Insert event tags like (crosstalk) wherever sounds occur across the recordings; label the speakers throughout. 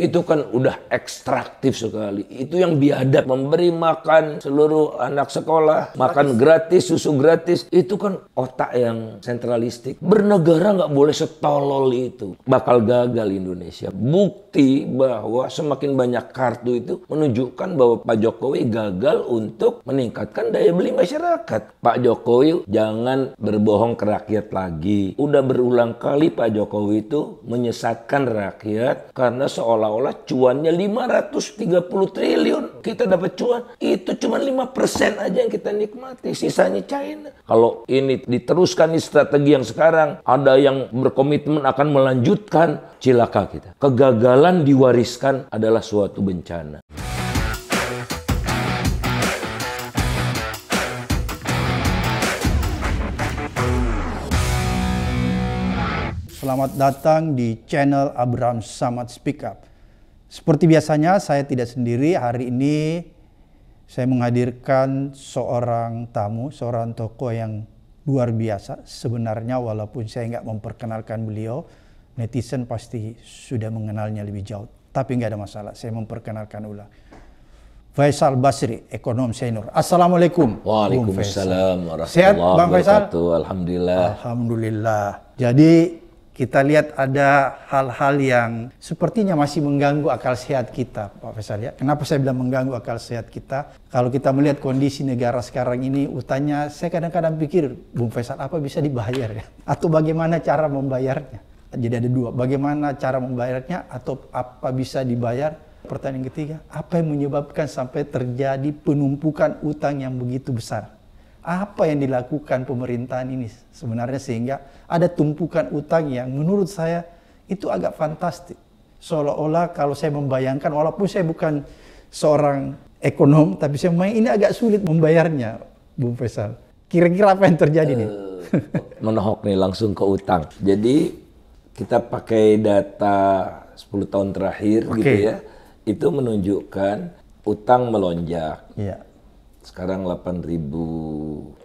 Speaker 1: itu kan udah ekstraktif sekali. Itu yang biadab memberi makan seluruh anak sekolah, makan gratis, susu gratis. Itu kan otak yang sentralistik. Bernegara nggak boleh setolol itu. Bakal gagal Indonesia. Bukti bahwa semakin banyak kartu itu menunjukkan bahwa Pak Jokowi gagal untuk meningkatkan daya beli masyarakat. Pak Jokowi jangan berbohong ke rakyat lagi. Udah berulang kali Pak Jokowi itu menyesatkan rakyat karena seolah Allah cuannya 530 triliun. Kita dapat cuan itu cuma 5% aja yang kita nikmati, sisanya China. Kalau ini diteruskan di strategi yang sekarang, ada yang berkomitmen akan melanjutkan cilaka kita. Kegagalan diwariskan adalah suatu bencana.
Speaker 2: Selamat datang di channel Abraham Samad Speak Up. Seperti biasanya saya tidak sendiri, hari ini saya menghadirkan seorang tamu, seorang tokoh yang luar biasa sebenarnya walaupun saya nggak memperkenalkan beliau, netizen pasti sudah mengenalnya lebih jauh. Tapi nggak ada masalah, saya memperkenalkan ulang. Faisal Basri, ekonom senior.
Speaker 1: Assalamualaikum. Waalaikumsalam Sehat, Bang Faisal? Alhamdulillah.
Speaker 2: Alhamdulillah. Jadi kita lihat ada hal-hal yang sepertinya masih mengganggu akal sehat kita, Pak Faisal ya. Kenapa saya bilang mengganggu akal sehat kita? Kalau kita melihat kondisi negara sekarang ini, utangnya saya kadang-kadang pikir, Bung Faisal apa bisa dibayar ya? Atau bagaimana cara membayarnya? Jadi ada dua, bagaimana cara membayarnya atau apa bisa dibayar? Pertanyaan ketiga, apa yang menyebabkan sampai terjadi penumpukan utang yang begitu besar? apa yang dilakukan pemerintahan ini sebenarnya sehingga ada tumpukan utang yang menurut saya itu agak fantastik. Seolah-olah kalau saya membayangkan walaupun saya bukan seorang ekonom tapi saya memang ini agak sulit membayarnya, Bung Faisal. Kira-kira apa yang terjadi nih? Eh,
Speaker 1: Menohok nih langsung ke utang. Jadi kita pakai data 10 tahun terakhir okay. gitu ya. Itu menunjukkan utang melonjak. Yeah sekarang 8 ribu.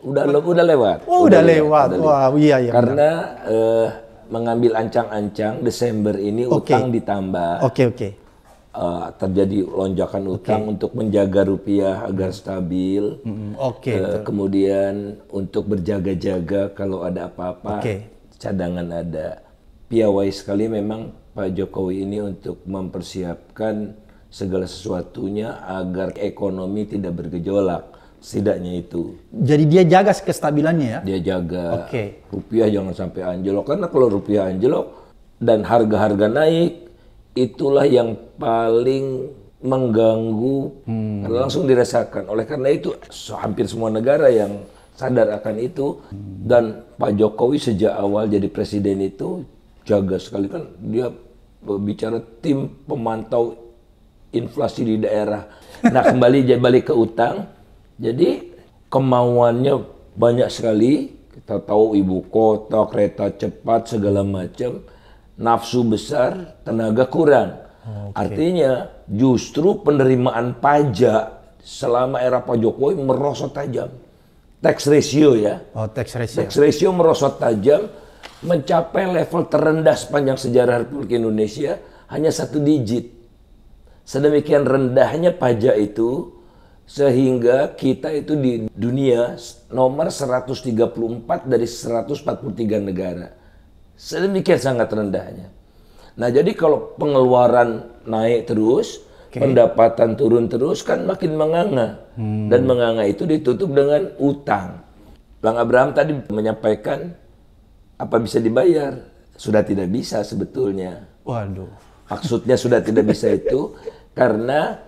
Speaker 1: Udah lo udah lewat. Oh, udah, udah lewat. lewat. Wah, wow, iya iya. Karena uh, mengambil ancang-ancang Desember ini okay. utang ditambah. Oke, okay, oke. Okay. Uh, eh, terjadi lonjakan utang okay. untuk menjaga rupiah agar stabil. Oke. Okay, uh, eh, kemudian untuk berjaga-jaga kalau ada apa-apa, okay. cadangan ada. Piawai sekali memang Pak Jokowi ini untuk mempersiapkan segala sesuatunya agar ekonomi tidak bergejolak setidaknya itu. Jadi dia jaga kestabilannya ya? Dia jaga. Oke. Okay. Rupiah jangan sampai anjlok karena kalau rupiah anjlok dan harga-harga naik itulah yang paling mengganggu hmm. karena langsung dirasakan. Oleh karena itu hampir semua negara yang sadar akan itu dan Pak Jokowi sejak awal jadi presiden itu jaga sekali kan dia bicara tim pemantau inflasi di daerah. Nah kembali (laughs) balik ke utang jadi kemauannya banyak sekali. Kita tahu ibu kota, kereta cepat, segala macam. Nafsu besar, tenaga kurang. Okay. Artinya justru penerimaan pajak selama era Pak Jokowi merosot tajam. Tax ratio ya. Oh, tax ratio. Tax ratio merosot tajam mencapai level terendah sepanjang sejarah Republik Indonesia hanya satu digit. Sedemikian rendahnya pajak itu sehingga kita itu di dunia nomor 134 dari 143 negara. Sedemikian sangat rendahnya. Nah, jadi kalau pengeluaran naik terus, okay. pendapatan turun terus kan makin menganga. Hmm. Dan menganga itu ditutup dengan utang. Bang Abraham tadi menyampaikan apa bisa dibayar? Sudah tidak bisa sebetulnya. Waduh. Maksudnya sudah tidak bisa itu (laughs) karena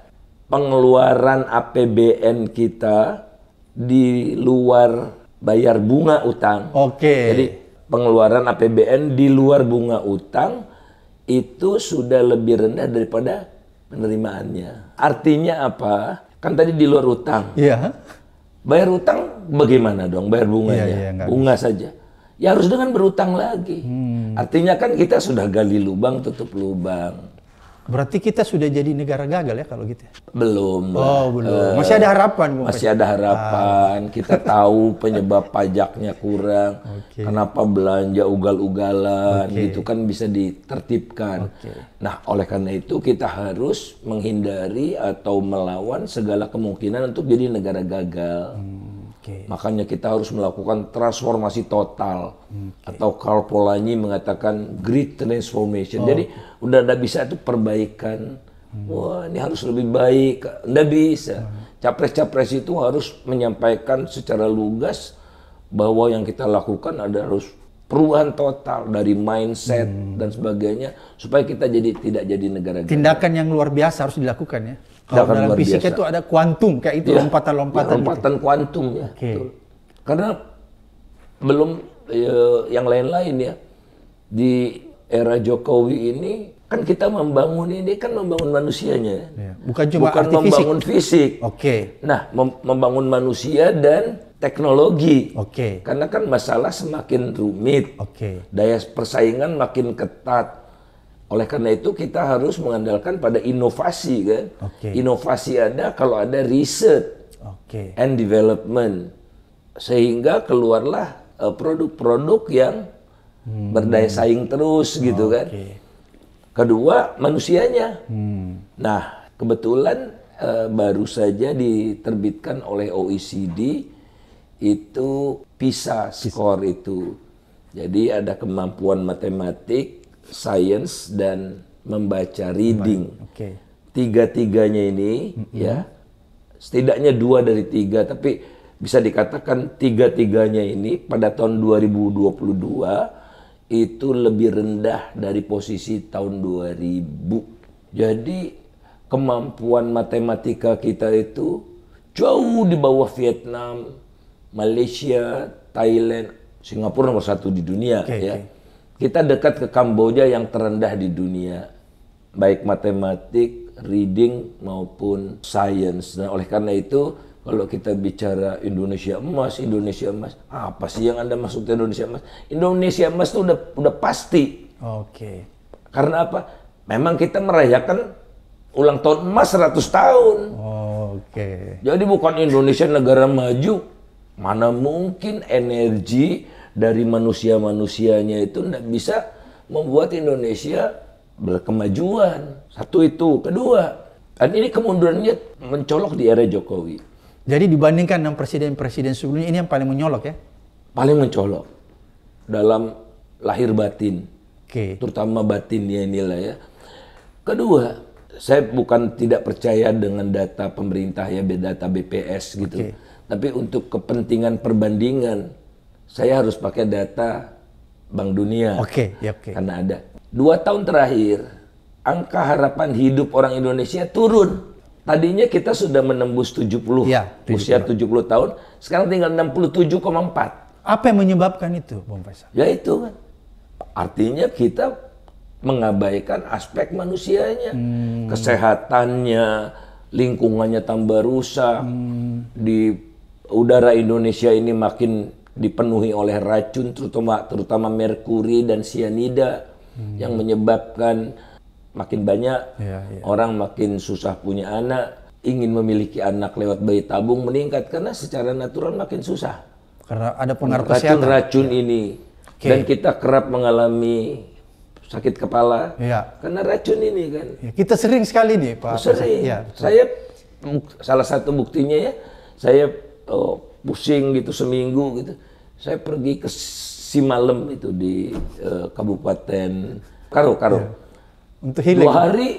Speaker 1: pengeluaran APBN kita di luar bayar bunga utang. Oke. Okay. Jadi pengeluaran APBN di luar bunga utang itu sudah lebih rendah daripada penerimaannya. Artinya apa? Kan tadi di luar utang. Iya. Yeah. Bayar utang bagaimana dong? Bayar bunganya. Yeah, yeah, bunga bisa. saja ya harus dengan berutang lagi. Hmm. Artinya kan kita sudah gali lubang tutup lubang. Berarti kita sudah jadi negara gagal ya kalau gitu ya? Belum. Oh, belum. Eh, masih ada harapan. Bung. Masih ada harapan. Ah. Kita tahu penyebab pajaknya kurang. Okay. Kenapa belanja ugal-ugalan okay. gitu kan bisa ditertibkan. Okay. Nah, oleh karena itu kita harus menghindari atau melawan segala kemungkinan untuk jadi negara gagal. Hmm. Okay. Makanya kita harus melakukan transformasi total okay. atau Karl Polanyi mengatakan great transformation. Oh. Jadi udah ada bisa itu perbaikan. Hmm. Wah ini harus lebih baik. Tidak bisa. Hmm. Capres-capres itu harus menyampaikan secara lugas bahwa yang kita lakukan adalah harus perubahan total dari mindset hmm. dan sebagainya supaya kita jadi tidak jadi negara. Tindakan
Speaker 2: yang luar biasa harus dilakukan ya.
Speaker 1: Kalau akan dalam fisika itu
Speaker 2: ada kuantum kayak itu iya.
Speaker 1: lompatan-lompatan. Ya, lompatan kuantum ya. Okay. Karena belum e, yang lain-lain ya di era Jokowi ini kan kita membangun ini kan membangun manusianya. Ya. Bukan cuma bukan membangun fisik. Oke. Okay. Nah, mem membangun manusia dan teknologi. Oke. Okay. Karena kan masalah semakin rumit. Oke. Okay. Daya persaingan makin ketat oleh karena itu kita harus mengandalkan pada inovasi kan. Okay. Inovasi ada kalau ada riset okay. and development sehingga keluarlah eh, produk-produk uh, yang hmm. berdaya saing terus oh, gitu kan. Okay. Kedua manusianya. Hmm. Nah kebetulan uh, baru saja diterbitkan oleh OECD itu PISA, PISA. skor itu. Jadi ada kemampuan matematik science dan membaca reading. Okay. Tiga-tiganya ini mm -hmm. ya setidaknya dua dari tiga tapi bisa dikatakan tiga-tiganya ini pada tahun 2022 itu lebih rendah dari posisi tahun 2000. Jadi kemampuan matematika kita itu jauh di bawah Vietnam, Malaysia, Thailand, Singapura nomor satu di dunia okay, ya. Okay. Kita dekat ke Kamboja yang terendah di dunia, baik matematik, reading maupun science. Nah, oleh karena itu, kalau kita bicara Indonesia emas, Indonesia emas, apa sih yang Anda maksud Indonesia emas? Indonesia emas itu udah udah pasti. Oke. Okay. Karena apa? Memang kita merayakan ulang tahun emas 100 tahun. Oke. Okay. Jadi bukan Indonesia negara maju, mana mungkin energi dari manusia-manusianya itu tidak bisa membuat Indonesia berkemajuan. Satu itu. Kedua, dan ini kemundurannya mencolok di era Jokowi. Jadi dibandingkan
Speaker 2: dengan presiden-presiden sebelumnya, ini yang paling menyolok ya?
Speaker 1: Paling mencolok. Dalam lahir batin. Oke. Okay. Terutama batinnya inilah ya. Kedua, saya bukan tidak percaya dengan data pemerintah ya, data BPS gitu. Okay. Tapi untuk kepentingan perbandingan, saya harus pakai data Bank Dunia. Oke, okay, ya oke. Okay. Karena ada. Dua tahun terakhir, angka harapan hidup orang Indonesia turun. Tadinya kita sudah menembus 70, ya, 70. usia 70 tahun, sekarang tinggal 67,4. Apa yang menyebabkan itu, Bung Faisal? Ya itu kan. Artinya kita mengabaikan aspek manusianya, hmm. kesehatannya, lingkungannya tambah rusak, hmm. di udara Indonesia ini makin dipenuhi oleh racun terutama terutama merkuri dan sianida hmm. yang menyebabkan makin banyak ya, ya. orang makin susah punya anak ingin memiliki anak lewat bayi tabung meningkat karena secara natural makin susah karena ada pengaruh racun, kesehatan racun ya. ini okay. dan kita kerap mengalami sakit kepala ya. karena racun ini kan ya, kita sering sekali nih pak oh, sering ya, saya salah satu buktinya ya saya oh, pusing gitu seminggu gitu saya pergi ke Simalem itu di uh, Kabupaten Karo Karo. Ya. Untuk healing. Dua ya? hari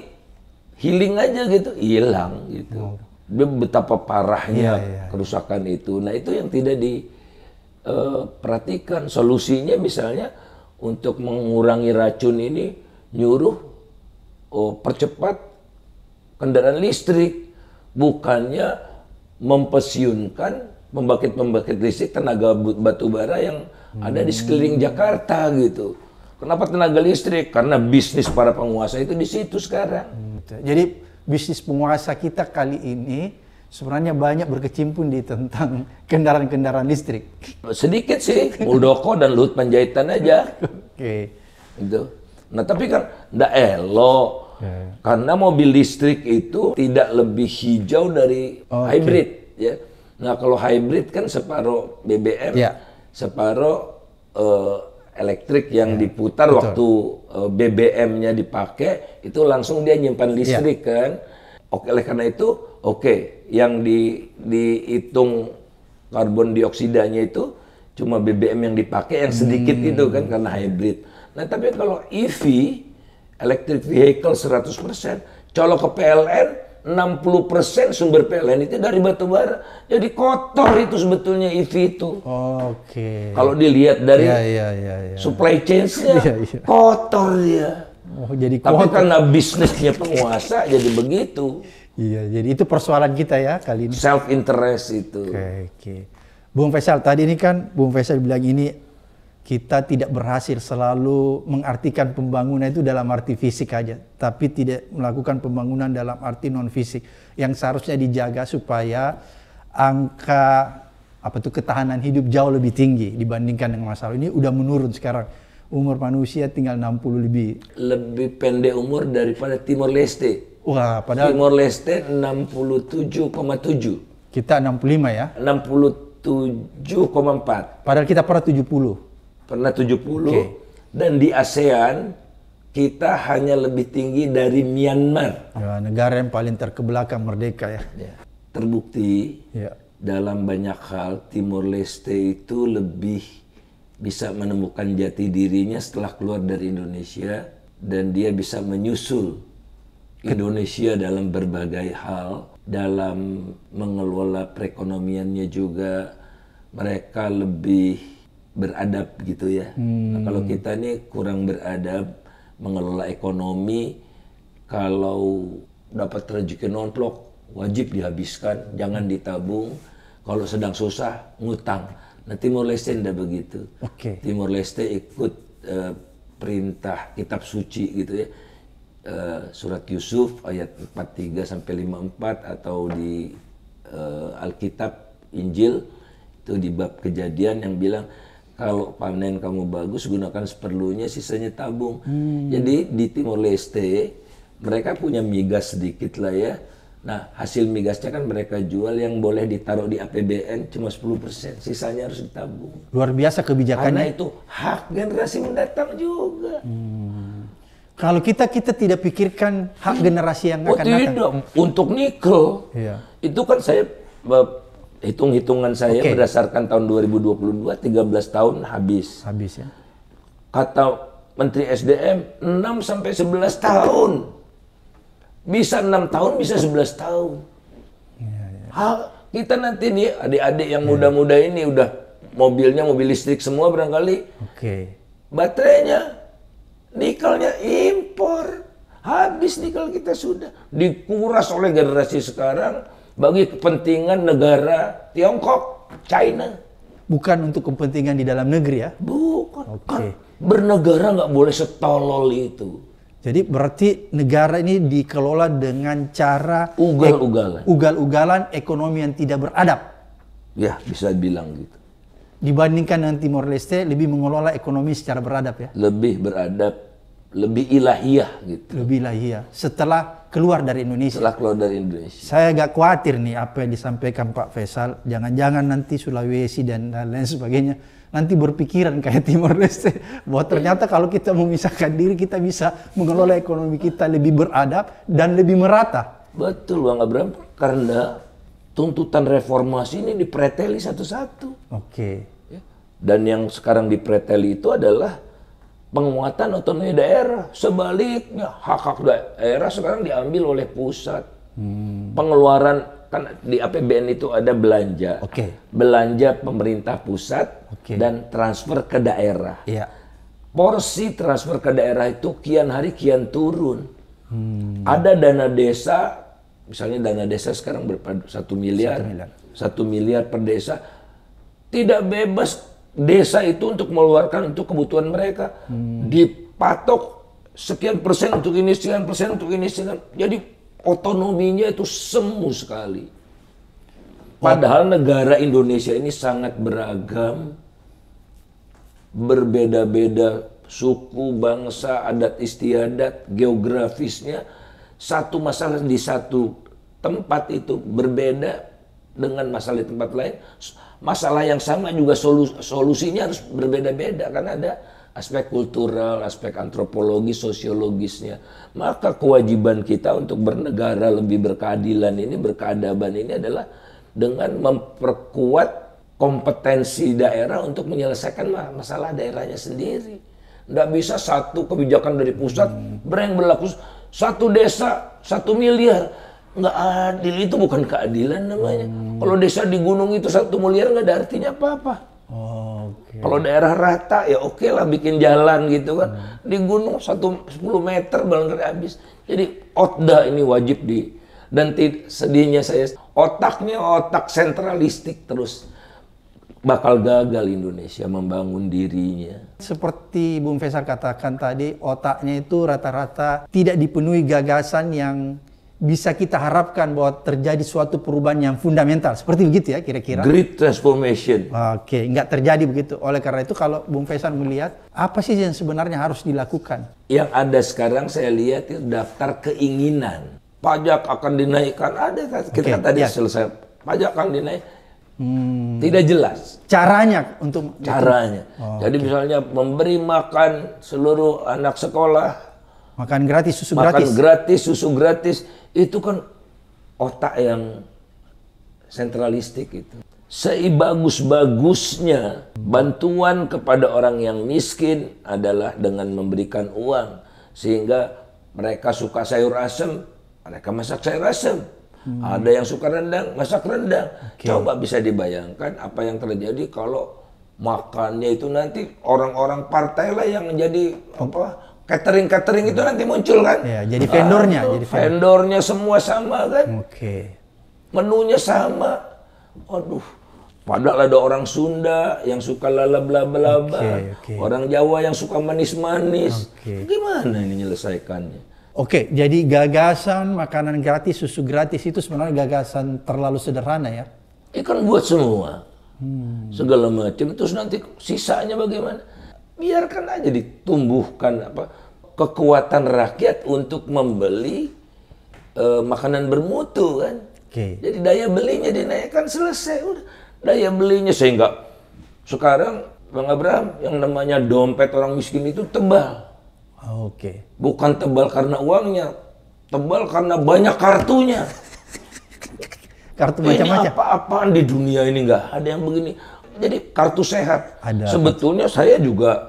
Speaker 2: healing aja gitu, hilang
Speaker 1: gitu. Hmm. Betapa parahnya ya, ya. kerusakan itu. Nah, itu yang tidak diperhatikan. Eh, uh, Solusinya misalnya untuk mengurangi racun ini nyuruh oh, percepat kendaraan listrik bukannya mempesiunkan pembangkit-pembangkit listrik tenaga batu bara yang hmm. ada di sekeliling hmm. Jakarta gitu. Kenapa tenaga listrik? Karena bisnis para penguasa itu di situ sekarang. Gitu.
Speaker 2: Jadi bisnis penguasa kita kali ini sebenarnya banyak berkecimpung di tentang (laughs) kendaraan-kendaraan listrik.
Speaker 1: Sedikit sih, Muldoko dan Luhut Panjaitan aja. (laughs) Oke. Okay. Gitu. Nah tapi kan ndak elok. Yeah. Karena mobil listrik itu tidak lebih hijau dari okay. hybrid ya Nah kalau hybrid kan separuh BBM, ya. separuh uh, elektrik yang ya. diputar Betul. waktu uh, eh, BBM-nya dipakai itu langsung dia nyimpan ya. listrik ya. kan. Oke oleh karena itu oke okay, yang di dihitung karbon dioksidanya itu cuma BBM yang dipakai yang sedikit hmm. itu kan karena hybrid. Nah tapi kalau EV electric vehicle 100% colok ke PLN 60% sumber PLN itu dari batu bara. Jadi kotor itu sebetulnya EV itu. Oh, Oke. Okay. Kalau dilihat dari yeah, yeah, yeah, yeah. supply chain-nya yeah, (laughs) yeah. Ya. kotor dia. Ya. Oh, jadi kotor. Tapi karena bisnisnya penguasa
Speaker 2: jadi begitu. Iya, jadi itu persoalan kita ya kali ini. Self interest itu. Oke, okay, oke. Okay. Bung Faisal tadi ini kan Bung Faisal bilang ini kita tidak berhasil selalu mengartikan pembangunan itu dalam arti fisik aja, tapi tidak melakukan pembangunan dalam arti non fisik yang seharusnya dijaga supaya angka apa tuh ketahanan hidup jauh lebih tinggi dibandingkan dengan masa lalu. Ini udah menurun sekarang. Umur manusia tinggal 60 lebih.
Speaker 1: Lebih pendek umur daripada Timor Leste.
Speaker 2: Wah, padahal Timor Leste
Speaker 1: 67,7. Kita 65 ya. 67,4.
Speaker 2: Padahal kita pernah 70
Speaker 1: pernah 70 okay. dan di ASEAN kita hanya lebih tinggi dari Myanmar. Ya, negara yang paling terkebelakang merdeka ya. ya. Terbukti ya. dalam banyak hal Timur Leste itu lebih bisa menemukan jati dirinya setelah keluar dari Indonesia dan dia bisa menyusul Indonesia dalam berbagai hal dalam mengelola perekonomiannya juga mereka lebih beradab gitu ya. Nah, hmm. Nah, kalau kita nih kurang beradab mengelola ekonomi, kalau dapat rezeki nonplok wajib dihabiskan, jangan ditabung. Kalau sedang susah ngutang. Nah Timor Leste tidak begitu. Okay. Timor Leste ikut uh, perintah kitab suci gitu ya. Uh, surat Yusuf ayat 43 sampai 54 atau di uh, Alkitab Injil itu di bab kejadian yang bilang kalau panen kamu bagus gunakan seperlunya sisanya tabung hmm. jadi di Timor Leste mereka punya migas sedikit lah ya nah hasil migasnya kan mereka jual yang boleh ditaruh di APBN cuma 10% sisanya harus ditabung
Speaker 2: luar biasa kebijakannya karena itu
Speaker 1: hak generasi mendatang juga hmm.
Speaker 2: kalau kita kita tidak pikirkan hak generasi yang oh, akan tidak. datang
Speaker 1: untuk nikel iya. itu kan saya eh, hitung-hitungan saya okay. berdasarkan tahun 2022 13 tahun habis. Habis ya. Kata Menteri SDM 6 sampai 11 tahun. Bisa 6 tahun, bisa 11 tahun. Ya, ya. Hal kita nanti nih adik-adik yang iya. muda-muda ya. ini udah mobilnya mobil listrik semua barangkali. Oke. Okay. Baterainya nikelnya impor. Habis nikel kita sudah dikuras oleh generasi sekarang bagi kepentingan negara Tiongkok, China.
Speaker 2: Bukan untuk kepentingan di dalam negeri ya?
Speaker 1: Bukan. Okay. Kan
Speaker 2: bernegara nggak boleh setolol itu. Jadi berarti negara ini dikelola dengan cara
Speaker 1: ugal-ugalan.
Speaker 2: Ugal-ugalan ekonomi yang tidak beradab.
Speaker 1: Ya, bisa bilang gitu.
Speaker 2: Dibandingkan dengan Timor Leste lebih mengelola ekonomi secara beradab ya.
Speaker 1: Lebih beradab, lebih ilahiyah gitu. Lebih ilahiyah. Setelah keluar dari Indonesia. Setelah keluar dari Indonesia.
Speaker 2: Saya agak khawatir nih apa yang disampaikan Pak Faisal. Jangan-jangan nanti Sulawesi dan lain sebagainya nanti berpikiran (laughs) kayak Timor Leste bahwa ternyata kalau kita memisahkan diri kita bisa mengelola ekonomi kita lebih beradab dan lebih
Speaker 1: merata. Betul Bang Abraham karena tuntutan reformasi ini dipreteli satu-satu. Oke. Okay. Ya. Dan yang sekarang dipreteli itu adalah penguatan otonomi daerah. Sebaliknya, hak-hak daerah sekarang diambil oleh pusat. Hmm. Pengeluaran kan di APBN itu ada belanja. Okay. Belanja pemerintah pusat okay. dan transfer ke daerah. Yeah. Porsi transfer ke daerah itu kian hari kian turun. Hmm. Ada dana desa, misalnya dana desa sekarang berapa? Satu miliar. Satu miliar, Satu miliar per desa. Tidak bebas desa itu untuk mengeluarkan untuk kebutuhan mereka hmm. dipatok sekian persen untuk ini sekian persen untuk ini sekian jadi otonominya itu semu sekali padahal negara Indonesia ini sangat beragam berbeda-beda suku bangsa adat istiadat geografisnya satu masalah di satu tempat itu berbeda dengan masalah di tempat lain masalah yang sama juga solu solusinya harus berbeda-beda karena ada aspek kultural, aspek antropologi, sosiologisnya. Maka kewajiban kita untuk bernegara lebih berkeadilan ini, berkeadaban ini adalah dengan memperkuat kompetensi daerah untuk menyelesaikan masalah daerahnya sendiri. Tidak bisa satu kebijakan dari pusat, brand berlaku satu desa, satu miliar nggak adil itu bukan keadilan namanya. Hmm. Kalau desa di gunung itu satu miliar nggak ada artinya apa-apa. Oh, okay. Kalau daerah rata ya oke okay lah bikin jalan gitu kan. Hmm. Di gunung satu sepuluh meter barangkali habis. Jadi otda ini wajib di dan sedihnya saya otaknya otak sentralistik terus bakal gagal Indonesia membangun dirinya. Seperti Bung
Speaker 2: Faisal katakan tadi, otaknya itu rata-rata tidak dipenuhi gagasan yang bisa kita harapkan bahwa terjadi suatu perubahan yang fundamental seperti begitu ya kira-kira. Great
Speaker 1: transformation.
Speaker 2: Oke, nggak terjadi begitu. Oleh karena itu kalau Bung Faisal melihat apa sih yang sebenarnya harus dilakukan?
Speaker 1: Yang ada sekarang saya lihat itu ya, daftar keinginan. Pajak akan dinaikkan ada kan? kita okay, kan tadi ya. selesai pajak akan dinaik.
Speaker 2: Hmm. Tidak jelas. Caranya untuk caranya.
Speaker 1: Oh, Jadi okay. misalnya memberi makan seluruh anak sekolah
Speaker 2: makan gratis susu makan gratis. Makan gratis
Speaker 1: susu gratis itu kan otak yang sentralistik itu. Seibagus-bagusnya bantuan kepada orang yang miskin adalah dengan memberikan uang sehingga mereka suka sayur asem, mereka masak sayur asem. Hmm. Ada yang suka rendang, masak rendang. Okay. Coba bisa dibayangkan apa yang terjadi kalau makannya itu nanti orang-orang partai lah yang menjadi apa catering catering itu nanti muncul kan ya, jadi vendornya Aduh, jadi vendornya semua sama kan oke okay. menunya sama aduh padahal ada orang Sunda yang suka lala bla bla bla okay, okay. orang Jawa yang suka manis manis okay. gimana ini menyelesaikannya
Speaker 2: Oke, okay, jadi gagasan makanan gratis, susu gratis itu sebenarnya gagasan terlalu sederhana ya?
Speaker 1: Ikan buat semua, hmm. segala macam. Terus nanti sisanya bagaimana? biarkan aja ditumbuhkan apa kekuatan rakyat untuk membeli e, makanan bermutu kan. Okay. Jadi daya belinya dinaikkan selesai udah daya belinya sehingga sekarang Bang Abraham yang namanya dompet orang miskin itu tebal. Oke. Okay. Bukan tebal karena uangnya, tebal karena banyak kartunya. Kartu macam-macam. Apa-apaan di dunia ini nggak ada yang begini. Jadi kartu sehat. Ada. Sebetulnya apa? saya juga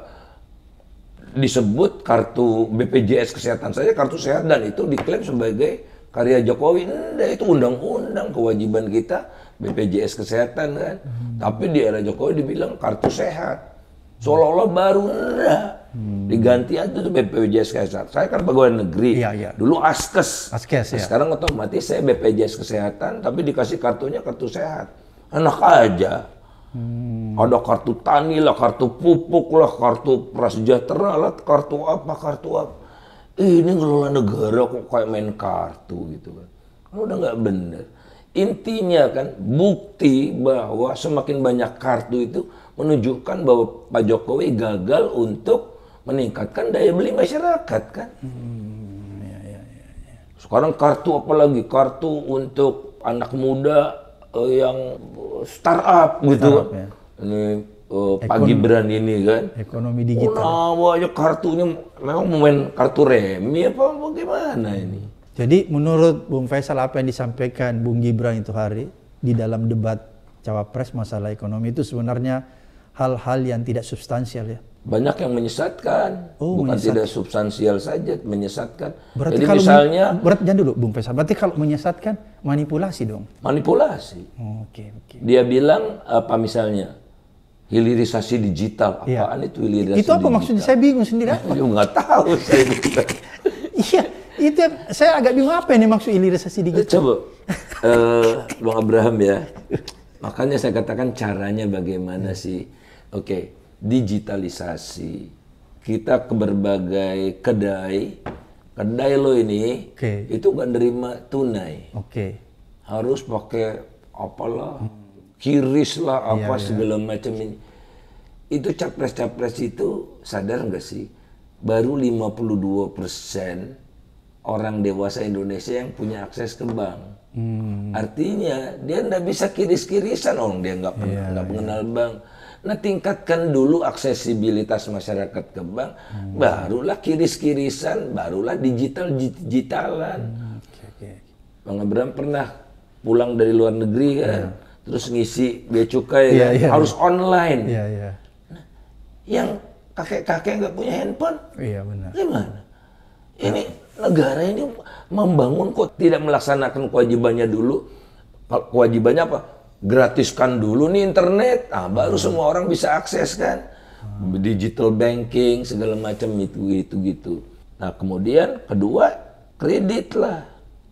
Speaker 1: disebut kartu BPJS kesehatan saja kartu sehat dan itu diklaim sebagai karya Jokowi. Nggak, itu undang-undang kewajiban kita BPJS kesehatan kan. Hmm. Tapi di era Jokowi dibilang kartu sehat. Seolah-olah baru enggak. Hmm. Diganti aja tuh BPJS kesehatan. Saya kan pegawai negeri. Ya, ya. Dulu Askes. Askes nah, ya. Sekarang otomatis saya BPJS kesehatan tapi dikasih kartunya kartu sehat. Enak aja. Hmm. Ada kartu tani lah, kartu pupuk lah, kartu prasejahtera lah, kartu apa, kartu apa. ini ngelola negara kok kayak main kartu gitu kan. Kalau udah nggak bener. Intinya kan bukti bahwa semakin banyak kartu itu menunjukkan bahwa Pak Jokowi gagal untuk meningkatkan daya beli masyarakat kan. Hmm, ya, ya, ya, ya. Sekarang kartu apalagi Kartu untuk anak muda uh, yang startup gitu. Startup, ya. Ini uh, Pak Gibran ini kan. Ekonomi digital. Oh, nah, aja kartunya memang main kartu remi apa bagaimana ini? Jadi menurut
Speaker 2: Bung Faisal apa yang disampaikan Bung Gibran itu hari di dalam debat cawapres masalah ekonomi itu sebenarnya hal-hal yang tidak substansial ya
Speaker 1: banyak yang menyesatkan, oh, bukan menyesatkan. tidak substansial saja menyesatkan. Berarti Jadi kalau misalnya,
Speaker 2: berarti jangan dulu, Bung Faisal. Berarti kalau menyesatkan manipulasi dong.
Speaker 1: Manipulasi. Oke oh, oke. Okay, okay. Dia bilang apa misalnya hilirisasi digital. Iya. Apaan ya. itu hilirisasi? digital Itu apa digital? maksudnya?
Speaker 2: Saya bingung sendiri. Apa?
Speaker 1: (laughs) Saya nggak tahu. Saya
Speaker 2: (laughs) Iya. itu saya agak bingung apa ini maksud
Speaker 1: hilirisasi digital. Eh, coba, uh, (laughs) Bang Abraham ya. Makanya saya katakan caranya bagaimana hmm. sih. Oke. Okay digitalisasi. Kita ke berbagai kedai, kedai lo ini okay. itu nggak nerima tunai. Oke. Okay. Harus pakai apalah, kiris lah, iya, apa yeah, segala macam ini. Itu capres-capres itu sadar nggak sih? Baru 52 persen orang dewasa Indonesia yang punya akses ke bank. Hmm. Artinya dia nggak bisa kiris-kirisan orang dia nggak pernah iya, nggak yeah. mengenal bank Nah tingkatkan dulu aksesibilitas masyarakat ke bank, hmm. barulah kiris-kirisan, barulah digital digitalan. Hmm. Okay, okay. Bang Abraham pernah pulang dari luar negeri iya. kan, yeah. terus ngisi bea cukai yeah, kan? yeah, harus yeah. online. Yeah, yeah. Nah, yang kakek-kakek nggak punya handphone, yeah, benar. Gimana? Ini negara ini membangun kok tidak melaksanakan kewajibannya dulu. Kewajibannya apa? gratiskan dulu nih internet, nah, baru semua orang bisa akses kan, digital banking segala macam itu gitu gitu. Nah kemudian kedua kredit lah,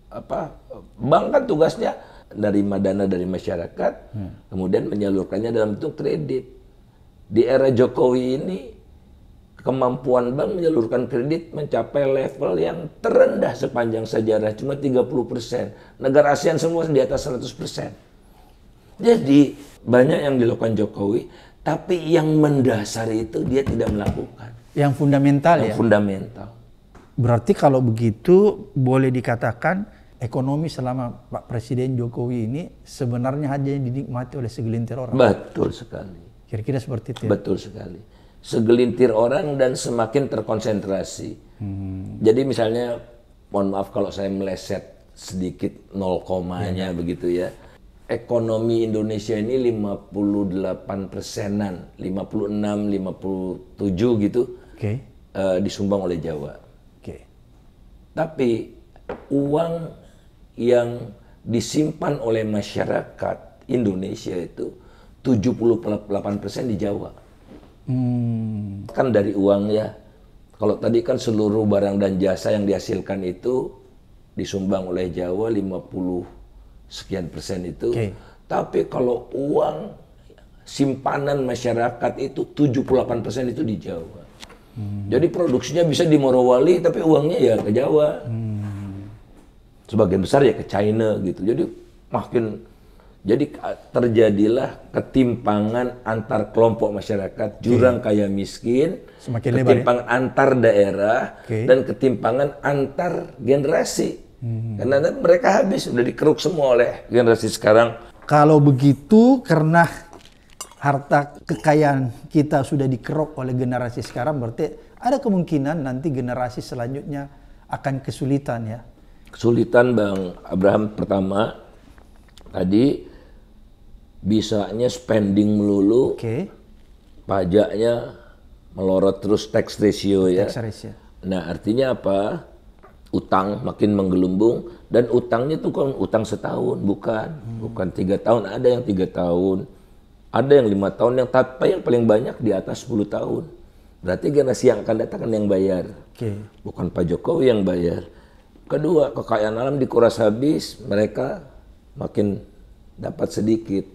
Speaker 1: apa bank kan tugasnya dari madana dari masyarakat, hmm. kemudian menyalurkannya dalam bentuk kredit. Di era Jokowi ini kemampuan bank menyalurkan kredit mencapai level yang terendah sepanjang sejarah cuma 30 persen. Negara ASEAN semua di atas 100 persen. Jadi banyak yang dilakukan Jokowi, tapi yang mendasari itu dia tidak melakukan.
Speaker 2: Yang fundamental yang ya. Fundamental. Berarti kalau begitu boleh dikatakan ekonomi selama Pak Presiden Jokowi ini sebenarnya hanya dinikmati oleh segelintir orang. Betul sekali.
Speaker 1: Kira-kira seperti itu. Ya? Betul sekali. Segelintir orang dan semakin terkonsentrasi. Hmm. Jadi misalnya, mohon maaf kalau saya meleset sedikit nol komanya ya. begitu ya ekonomi Indonesia ini 58 persenan, 56, 57 gitu okay. uh, eh, disumbang oleh Jawa. Okay. Tapi uang yang disimpan oleh masyarakat Indonesia itu 78 persen di Jawa.
Speaker 2: Hmm.
Speaker 1: Kan dari uang ya. Kalau tadi kan seluruh barang dan jasa yang dihasilkan itu disumbang oleh Jawa 50 sekian persen itu. Okay. Tapi kalau uang simpanan masyarakat itu 78 persen itu di Jawa. Hmm. Jadi produksinya bisa di Morowali tapi uangnya ya ke Jawa. Hmm. Sebagian besar ya ke China gitu. Jadi makin jadi terjadilah ketimpangan antar kelompok masyarakat, jurang okay. kaya miskin, Semakin ketimpangan lebar, ya? antar daerah, okay. dan ketimpangan antar generasi. Hmm. Karena kan mereka habis sudah dikeruk semua oleh generasi sekarang.
Speaker 2: Kalau begitu karena harta kekayaan kita sudah dikeruk oleh generasi sekarang berarti ada kemungkinan nanti generasi selanjutnya akan kesulitan ya.
Speaker 1: Kesulitan Bang Abraham pertama tadi bisanya spending melulu. Okay. Pajaknya melorot terus tax ratio tax ya. Tax ratio. Nah, artinya apa? utang makin menggelumbung dan utangnya itu kan utang setahun bukan hmm. bukan tiga tahun ada yang tiga tahun ada yang lima tahun yang tapi yang paling banyak di atas 10 tahun berarti generasi yang akan datang kan yang bayar okay. bukan Pak Jokowi yang bayar kedua kekayaan alam dikuras habis mereka makin dapat sedikit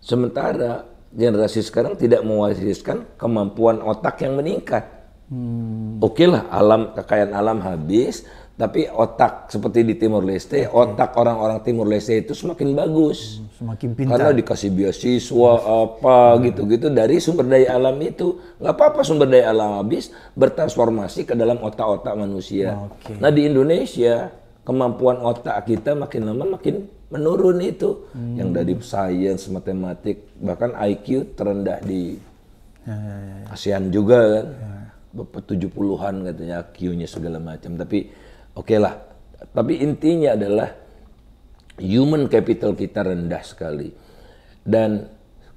Speaker 1: sementara generasi sekarang tidak mewariskan kemampuan otak yang meningkat Hmm. Oke okay lah, alam kekayaan alam habis, tapi otak seperti di Timur Leste, okay. otak orang-orang Timur Leste itu semakin bagus.
Speaker 2: Hmm, semakin pintar. Karena
Speaker 1: dikasih beasiswa apa hmm. gitu-gitu hmm. dari sumber daya alam itu. Nggak apa-apa sumber daya alam habis bertransformasi ke dalam otak-otak manusia. Okay. Nah di Indonesia kemampuan otak kita makin lama makin menurun itu. Hmm. Yang dari sains, matematik, bahkan IQ terendah di ya, ya, ya, ASEAN juga kan. Ya 70-an katanya Q-nya segala macam. Tapi oke okay lah. Tapi intinya adalah human capital kita rendah sekali. Dan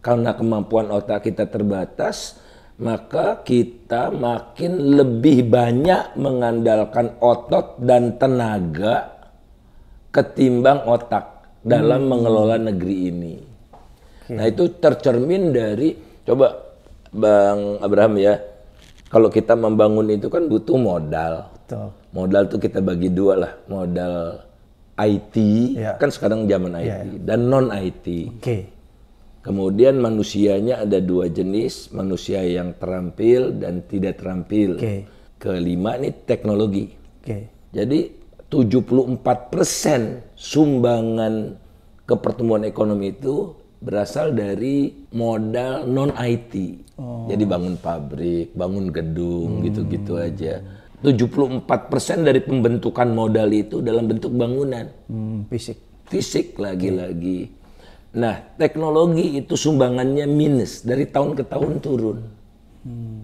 Speaker 1: karena kemampuan otak kita terbatas, maka kita makin lebih banyak mengandalkan otot dan tenaga ketimbang otak
Speaker 2: dalam hmm. mengelola
Speaker 1: negeri ini. Okay. Nah, itu tercermin dari coba Bang Abraham ya kalau kita membangun itu kan butuh modal. Betul. Modal tuh kita bagi dua lah, modal IT ya. kan sekarang zaman IT ya, ya. dan non IT. Oke. Kemudian manusianya ada dua jenis, manusia yang terampil dan tidak terampil. Okay. Kelima ini teknologi. Okay. Jadi 74% sumbangan ke pertumbuhan ekonomi itu berasal dari modal non IT. Oh. Jadi bangun pabrik, bangun gedung, gitu-gitu hmm. aja. 74% dari pembentukan modal itu dalam bentuk bangunan. Hmm, fisik. Fisik lagi-lagi. Nah, teknologi itu sumbangannya minus dari tahun ke tahun turun. Hmm.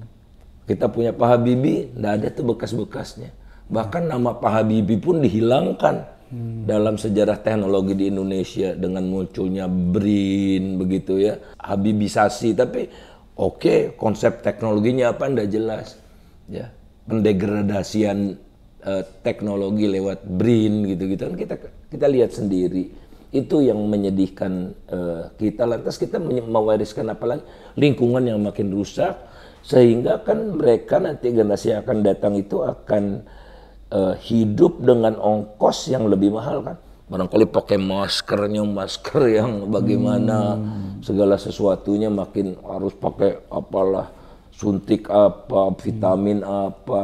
Speaker 1: Kita punya Pak Habibie, nggak ada tuh bekas-bekasnya. Bahkan nama Pak Habibie pun dihilangkan Hmm. dalam sejarah teknologi di Indonesia dengan munculnya BRIN begitu ya, habibisasi tapi oke okay, konsep teknologinya apa ndak jelas ya pendegradasian uh, teknologi lewat BRIN gitu-gitu kan kita kita lihat sendiri itu yang menyedihkan uh, kita lantas kita mewariskan apalagi lingkungan yang makin rusak sehingga kan mereka nanti generasi yang akan datang itu akan uh, hidup dengan ongkos yang lebih mahal kan barangkali pakai maskernya masker yang bagaimana hmm. segala sesuatunya makin harus pakai apalah suntik apa vitamin hmm. apa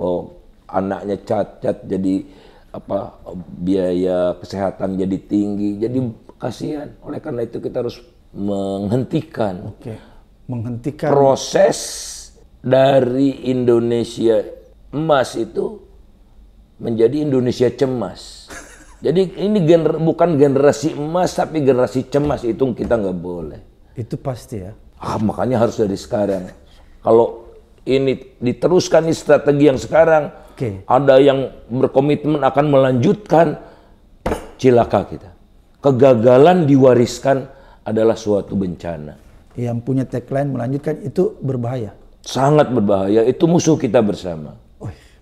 Speaker 1: oh anaknya cacat jadi apa biaya kesehatan jadi tinggi jadi kasihan oleh karena itu kita harus menghentikan okay. menghentikan proses dari Indonesia emas itu menjadi Indonesia cemas. (laughs) Jadi ini gener bukan generasi emas tapi generasi cemas itu kita nggak boleh. Itu pasti ya. Ah makanya harus dari sekarang. Kalau ini diteruskan ini strategi yang sekarang, okay. ada yang berkomitmen akan melanjutkan cilaka kita. Kegagalan diwariskan adalah suatu bencana.
Speaker 2: Yang punya tagline melanjutkan itu berbahaya.
Speaker 1: Sangat berbahaya. Itu musuh kita bersama.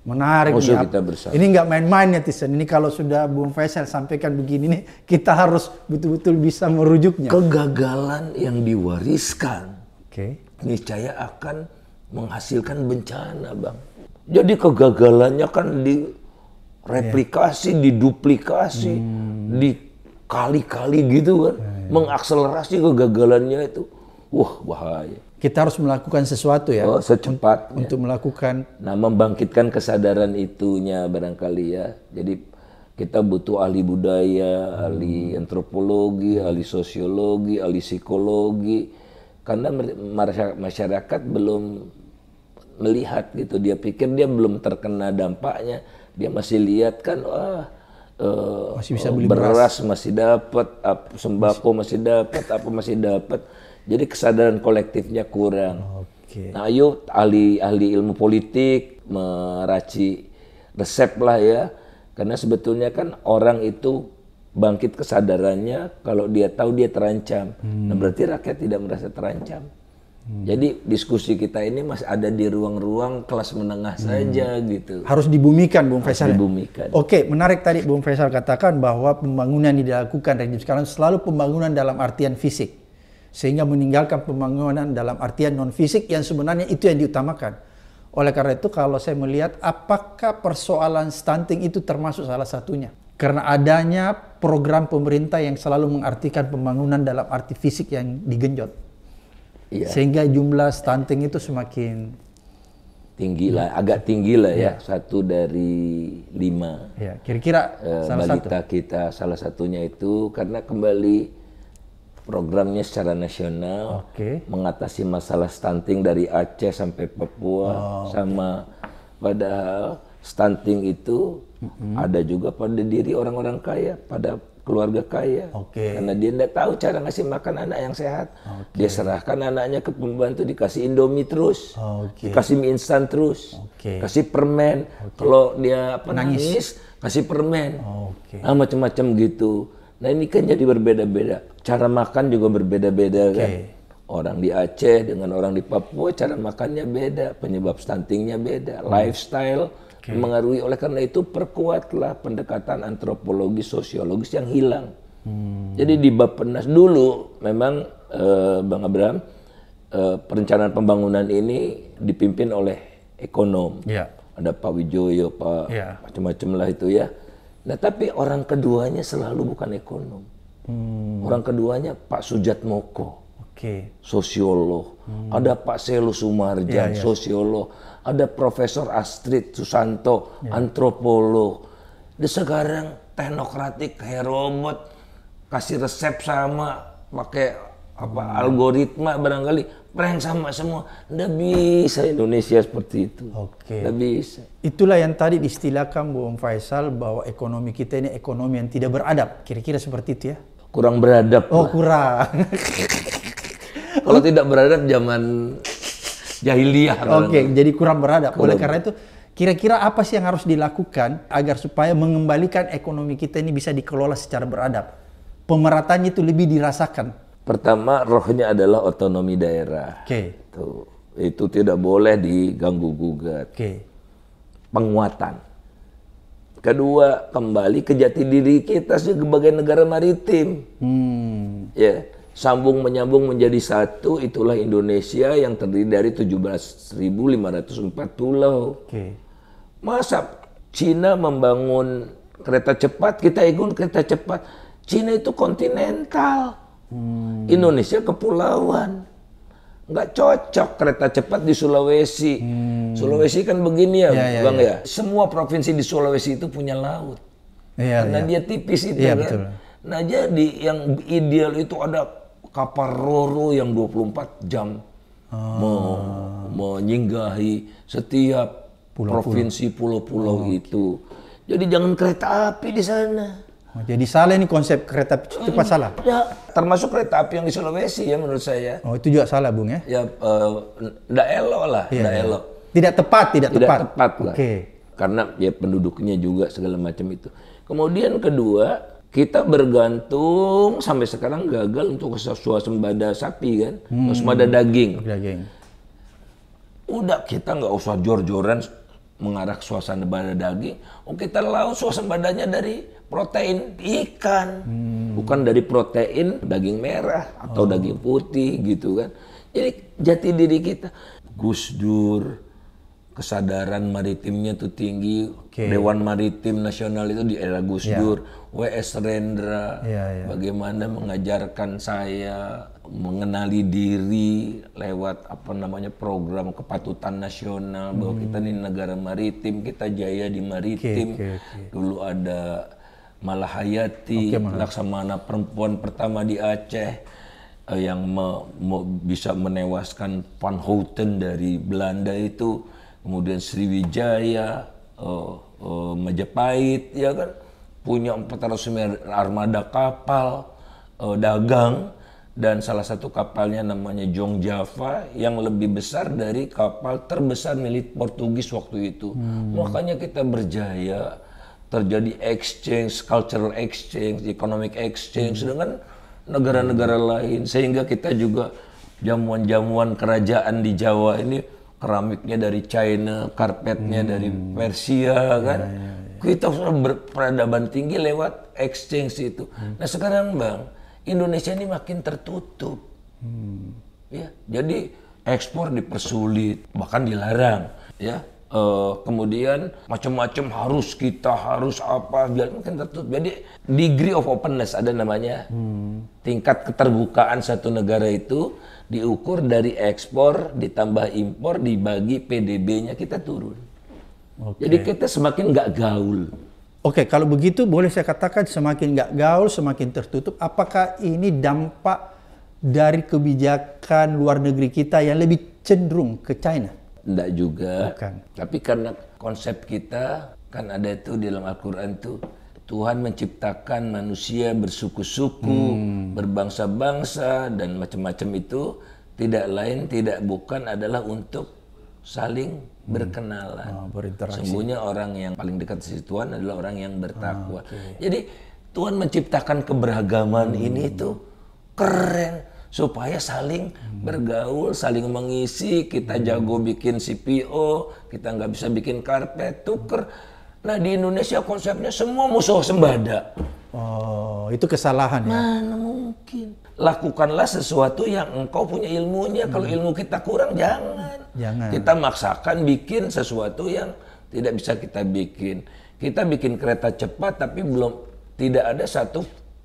Speaker 2: Menarik Musuh nih. kita bersama. Ini nggak main-main netizen. Ini kalau sudah Bung Faisal sampaikan begini nih, kita harus betul-betul bisa merujuknya. Kegagalan
Speaker 1: yang diwariskan, oke, okay. niscaya akan menghasilkan bencana, bang. Jadi kegagalannya kan direplikasi, yeah. diduplikasi, hmm. dikali-kali gitu kan, yeah, yeah. mengakselerasi kegagalannya itu. Wah bahaya kita harus melakukan sesuatu ya oh, secepat un untuk ya. melakukan nah membangkitkan kesadaran itunya barangkali ya jadi kita butuh ahli budaya ahli antropologi ahli sosiologi ahli psikologi karena masyarakat belum melihat gitu dia pikir dia belum terkena dampaknya dia masih lihat kan wah eh, masih bisa beli beras, beras masih dapat sembako masih, masih dapat apa masih dapat jadi kesadaran kolektifnya kurang. Okay. Nah, ayo ahli-ahli ilmu politik meraci resep lah ya. Karena sebetulnya kan orang itu bangkit kesadarannya kalau dia tahu dia terancam. Nah, hmm. Nah, berarti rakyat tidak merasa terancam. Hmm. Jadi diskusi kita ini masih ada di ruang-ruang kelas menengah hmm. saja gitu.
Speaker 2: Harus dibumikan, Bung Faisal. Harus ya? dibumikan. Oke, menarik tadi Bung Faisal katakan bahwa pembangunan yang dilakukan rejim sekarang selalu pembangunan dalam artian fisik sehingga meninggalkan pembangunan dalam artian non-fisik yang sebenarnya itu yang diutamakan. Oleh karena itu kalau saya melihat apakah persoalan stunting itu termasuk salah satunya. Karena adanya program pemerintah yang selalu mengartikan pembangunan dalam arti fisik yang digenjot. Iya. Sehingga jumlah stunting itu semakin
Speaker 1: tinggi lah, agak tinggi lah ya, ya. satu dari lima.
Speaker 2: Ya, kira-kira uh, salah balita
Speaker 1: satu. kita salah satunya itu karena kembali programnya secara nasional okay. mengatasi masalah stunting dari Aceh sampai Papua oh, sama pada padahal stunting itu mm-hmm. ada juga pada diri orang-orang kaya pada keluarga kaya okay. karena dia tidak tahu cara ngasih makan anak yang sehat okay. dia serahkan anaknya ke pembantu dikasih indomie terus okay. dikasih mie instan terus okay. kasih permen okay. kalau dia apa, nangis. kasih permen okay. nah, macam-macam gitu Nah ini kan jadi berbeda-beda. Cara makan juga berbeda-beda okay. kan. Orang di Aceh dengan orang di Papua cara makannya beda, penyebab stuntingnya beda, hmm. lifestyle okay. mengaruhi. Oleh karena itu perkuatlah pendekatan antropologi sosiologis yang hilang. Hmm. Jadi di Bappenas dulu memang eh, Bang Abraham eh, perencanaan pembangunan ini dipimpin oleh ekonom. Yeah. Ada Pak Wijoyo, Pak yeah. macam-macam lah itu ya Nah tapi orang keduanya selalu bukan ekonom. Hmm. Orang keduanya Pak Sujat Moko, okay. sosiolog. Hmm. Ada Pak Selo Sumarjan, yeah, yeah. sosiolog. Ada Profesor Astrid Susanto, yeah. antropolog. Di sekarang teknokratik, kayak robot, kasih resep sama pakai apa hmm. algoritma barangkali prank sama semua. Nggak bisa Indonesia seperti itu. Oke. Okay. bisa.
Speaker 2: Itulah yang tadi diistilahkan Bu Om Faisal bahwa ekonomi kita ini ekonomi yang tidak beradab. Kira-kira seperti itu ya?
Speaker 1: Kurang beradab. Oh, lah. kurang. (laughs) kalau tidak beradab zaman jahiliyah. Oke, okay, jadi
Speaker 2: kurang beradab. Kurang. Oleh karena itu Kira-kira apa sih yang harus dilakukan agar supaya mengembalikan ekonomi kita ini bisa dikelola secara beradab? Pemeratannya itu lebih dirasakan
Speaker 1: Pertama, rohnya adalah otonomi daerah. Oke. Okay. Itu tidak boleh diganggu gugat. Oke. Okay. Penguatan. Kedua, kembali ke jati diri kita sebagai negara maritim. Hmm. Ya, sambung menyambung menjadi satu itulah Indonesia yang terdiri dari 17.504 pulau. Okay. Masa Cina membangun kereta cepat, kita ikut kereta cepat. Cina itu kontinental. Hmm. Indonesia kepulauan. Nggak cocok kereta cepat di Sulawesi. Hmm. Sulawesi kan begini ya, ya, ya Bang ya. ya. Semua provinsi di Sulawesi itu punya laut. Ya, Karena ya. dia tipis itu ya, kan. Betul. Nah jadi yang ideal itu ada kapal roro yang 24 jam oh. menyinggahi setiap pulau, provinsi pulau-pulau oh. itu. Jadi jangan kereta api di sana. Oh, jadi salah ini konsep kereta api cepat hmm, salah. Ya, termasuk kereta api yang di Sulawesi ya menurut saya. Oh, itu juga salah, Bung ya? Ya, tidak eh, uh, elok lah, tidak iya, ya, elok. Tidak tepat, tidak, tidak tepat. tepat lah. Oke. Okay. Karena ya penduduknya juga segala macam itu. Kemudian kedua, kita bergantung sampai sekarang gagal untuk suasembada sapi kan, hmm. suasembada daging. Daging. Udah kita nggak usah jor-joran mengarah ke suasana badan daging, oh kita lawan suasana badannya dari protein ikan, hmm. bukan dari protein daging merah atau oh. daging putih gitu kan. Jadi jati diri kita, Gus Dur, kesadaran maritimnya tuh tinggi, okay. Dewan Maritim Nasional itu di era Gus yeah. Dur, WS Rendra, yeah, yeah. bagaimana mengajarkan saya mengenali diri lewat apa namanya program kepatutan nasional bahwa hmm. kita ini negara maritim kita jaya di maritim okay, okay, okay. dulu ada Malahayati okay, malah. laksamana perempuan pertama di Aceh eh, yang me, me, bisa menewaskan Van Houten dari Belanda itu kemudian Sriwijaya eh, eh, Majapahit ya kan punya 400 armada kapal eh, dagang dan salah satu kapalnya namanya Jong Java yang lebih besar dari kapal terbesar milik Portugis waktu itu. Hmm. Makanya kita berjaya terjadi exchange, cultural exchange, economic exchange hmm. dengan negara-negara lain sehingga kita juga jamuan-jamuan kerajaan di Jawa ini keramiknya dari China, karpetnya hmm. dari Persia ya, kan. Ya, ya, ya. Kita sudah berperadaban tinggi lewat exchange itu. Hmm. Nah, sekarang Bang, Indonesia ini makin tertutup. Hmm. Ya, jadi ekspor dipersulit, bahkan dilarang, ya. E, kemudian macam-macam harus kita harus apa biar makin tertutup. Jadi degree of openness ada namanya. Hmm. Tingkat keterbukaan satu negara itu diukur dari ekspor ditambah impor dibagi PDB-nya kita turun. Okay. Jadi kita semakin nggak gaul.
Speaker 2: Oke, okay, kalau begitu boleh saya katakan semakin nggak gaul, semakin tertutup. Apakah ini dampak dari kebijakan luar negeri kita yang lebih cenderung ke China?
Speaker 1: Nggak juga. Bukan. Tapi karena konsep kita kan ada itu di dalam Al-Quran itu Tuhan menciptakan manusia bersuku-suku, hmm. berbangsa-bangsa dan macam-macam itu tidak lain tidak bukan adalah untuk saling berkenalan. Oh, berinteraksi. Sungguhnya orang yang paling dekat di Tuhan adalah orang yang bertakwa. Oh, ah, okay. Jadi Tuhan menciptakan keberagaman hmm. ini itu keren supaya saling hmm. bergaul, saling mengisi, kita hmm. jago bikin CPO, kita nggak bisa bikin karpet, tuker. Nah di Indonesia konsepnya semua musuh sembada.
Speaker 2: Oh, itu
Speaker 1: kesalahan ya?
Speaker 2: Mana mungkin.
Speaker 1: Lakukanlah sesuatu yang engkau punya ilmunya. Hmm. Kalau ilmu kita kurang, jangan. Jangan. Kita maksakan bikin sesuatu yang tidak bisa kita bikin. Kita bikin kereta cepat, tapi belum tidak ada satu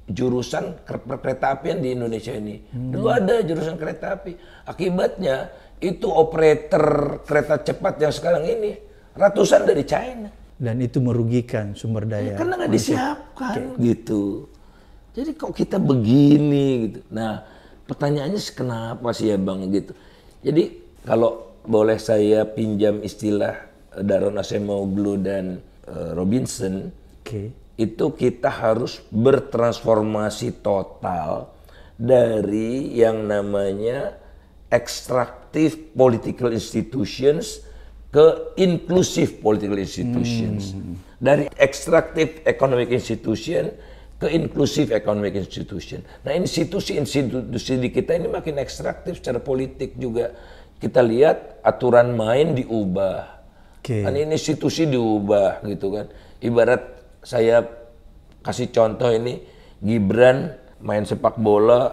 Speaker 1: jurusan kereta apian di Indonesia ini. Hmm. Dulu ada jurusan kereta api. Akibatnya itu operator kereta cepat yang sekarang ini ratusan dari China dan itu merugikan sumber daya. Ya, karena nggak disiapkan okay. gitu. Jadi kok kita begini gitu. Nah, pertanyaannya kenapa sih ya Bang gitu. Jadi kalau boleh saya pinjam istilah eh, Daron Glue dan uh, Robinson, okay. itu kita harus bertransformasi total dari yang namanya extractive political institutions ke inclusive political institutions. Hmm. Dari extractive economic institution ke inclusive economic institution. Nah, institusi-institusi di kita ini makin ekstraktif secara politik juga. Kita lihat aturan main diubah. Okay. Kan ini institusi diubah gitu kan. Ibarat saya kasih contoh ini Gibran main sepak bola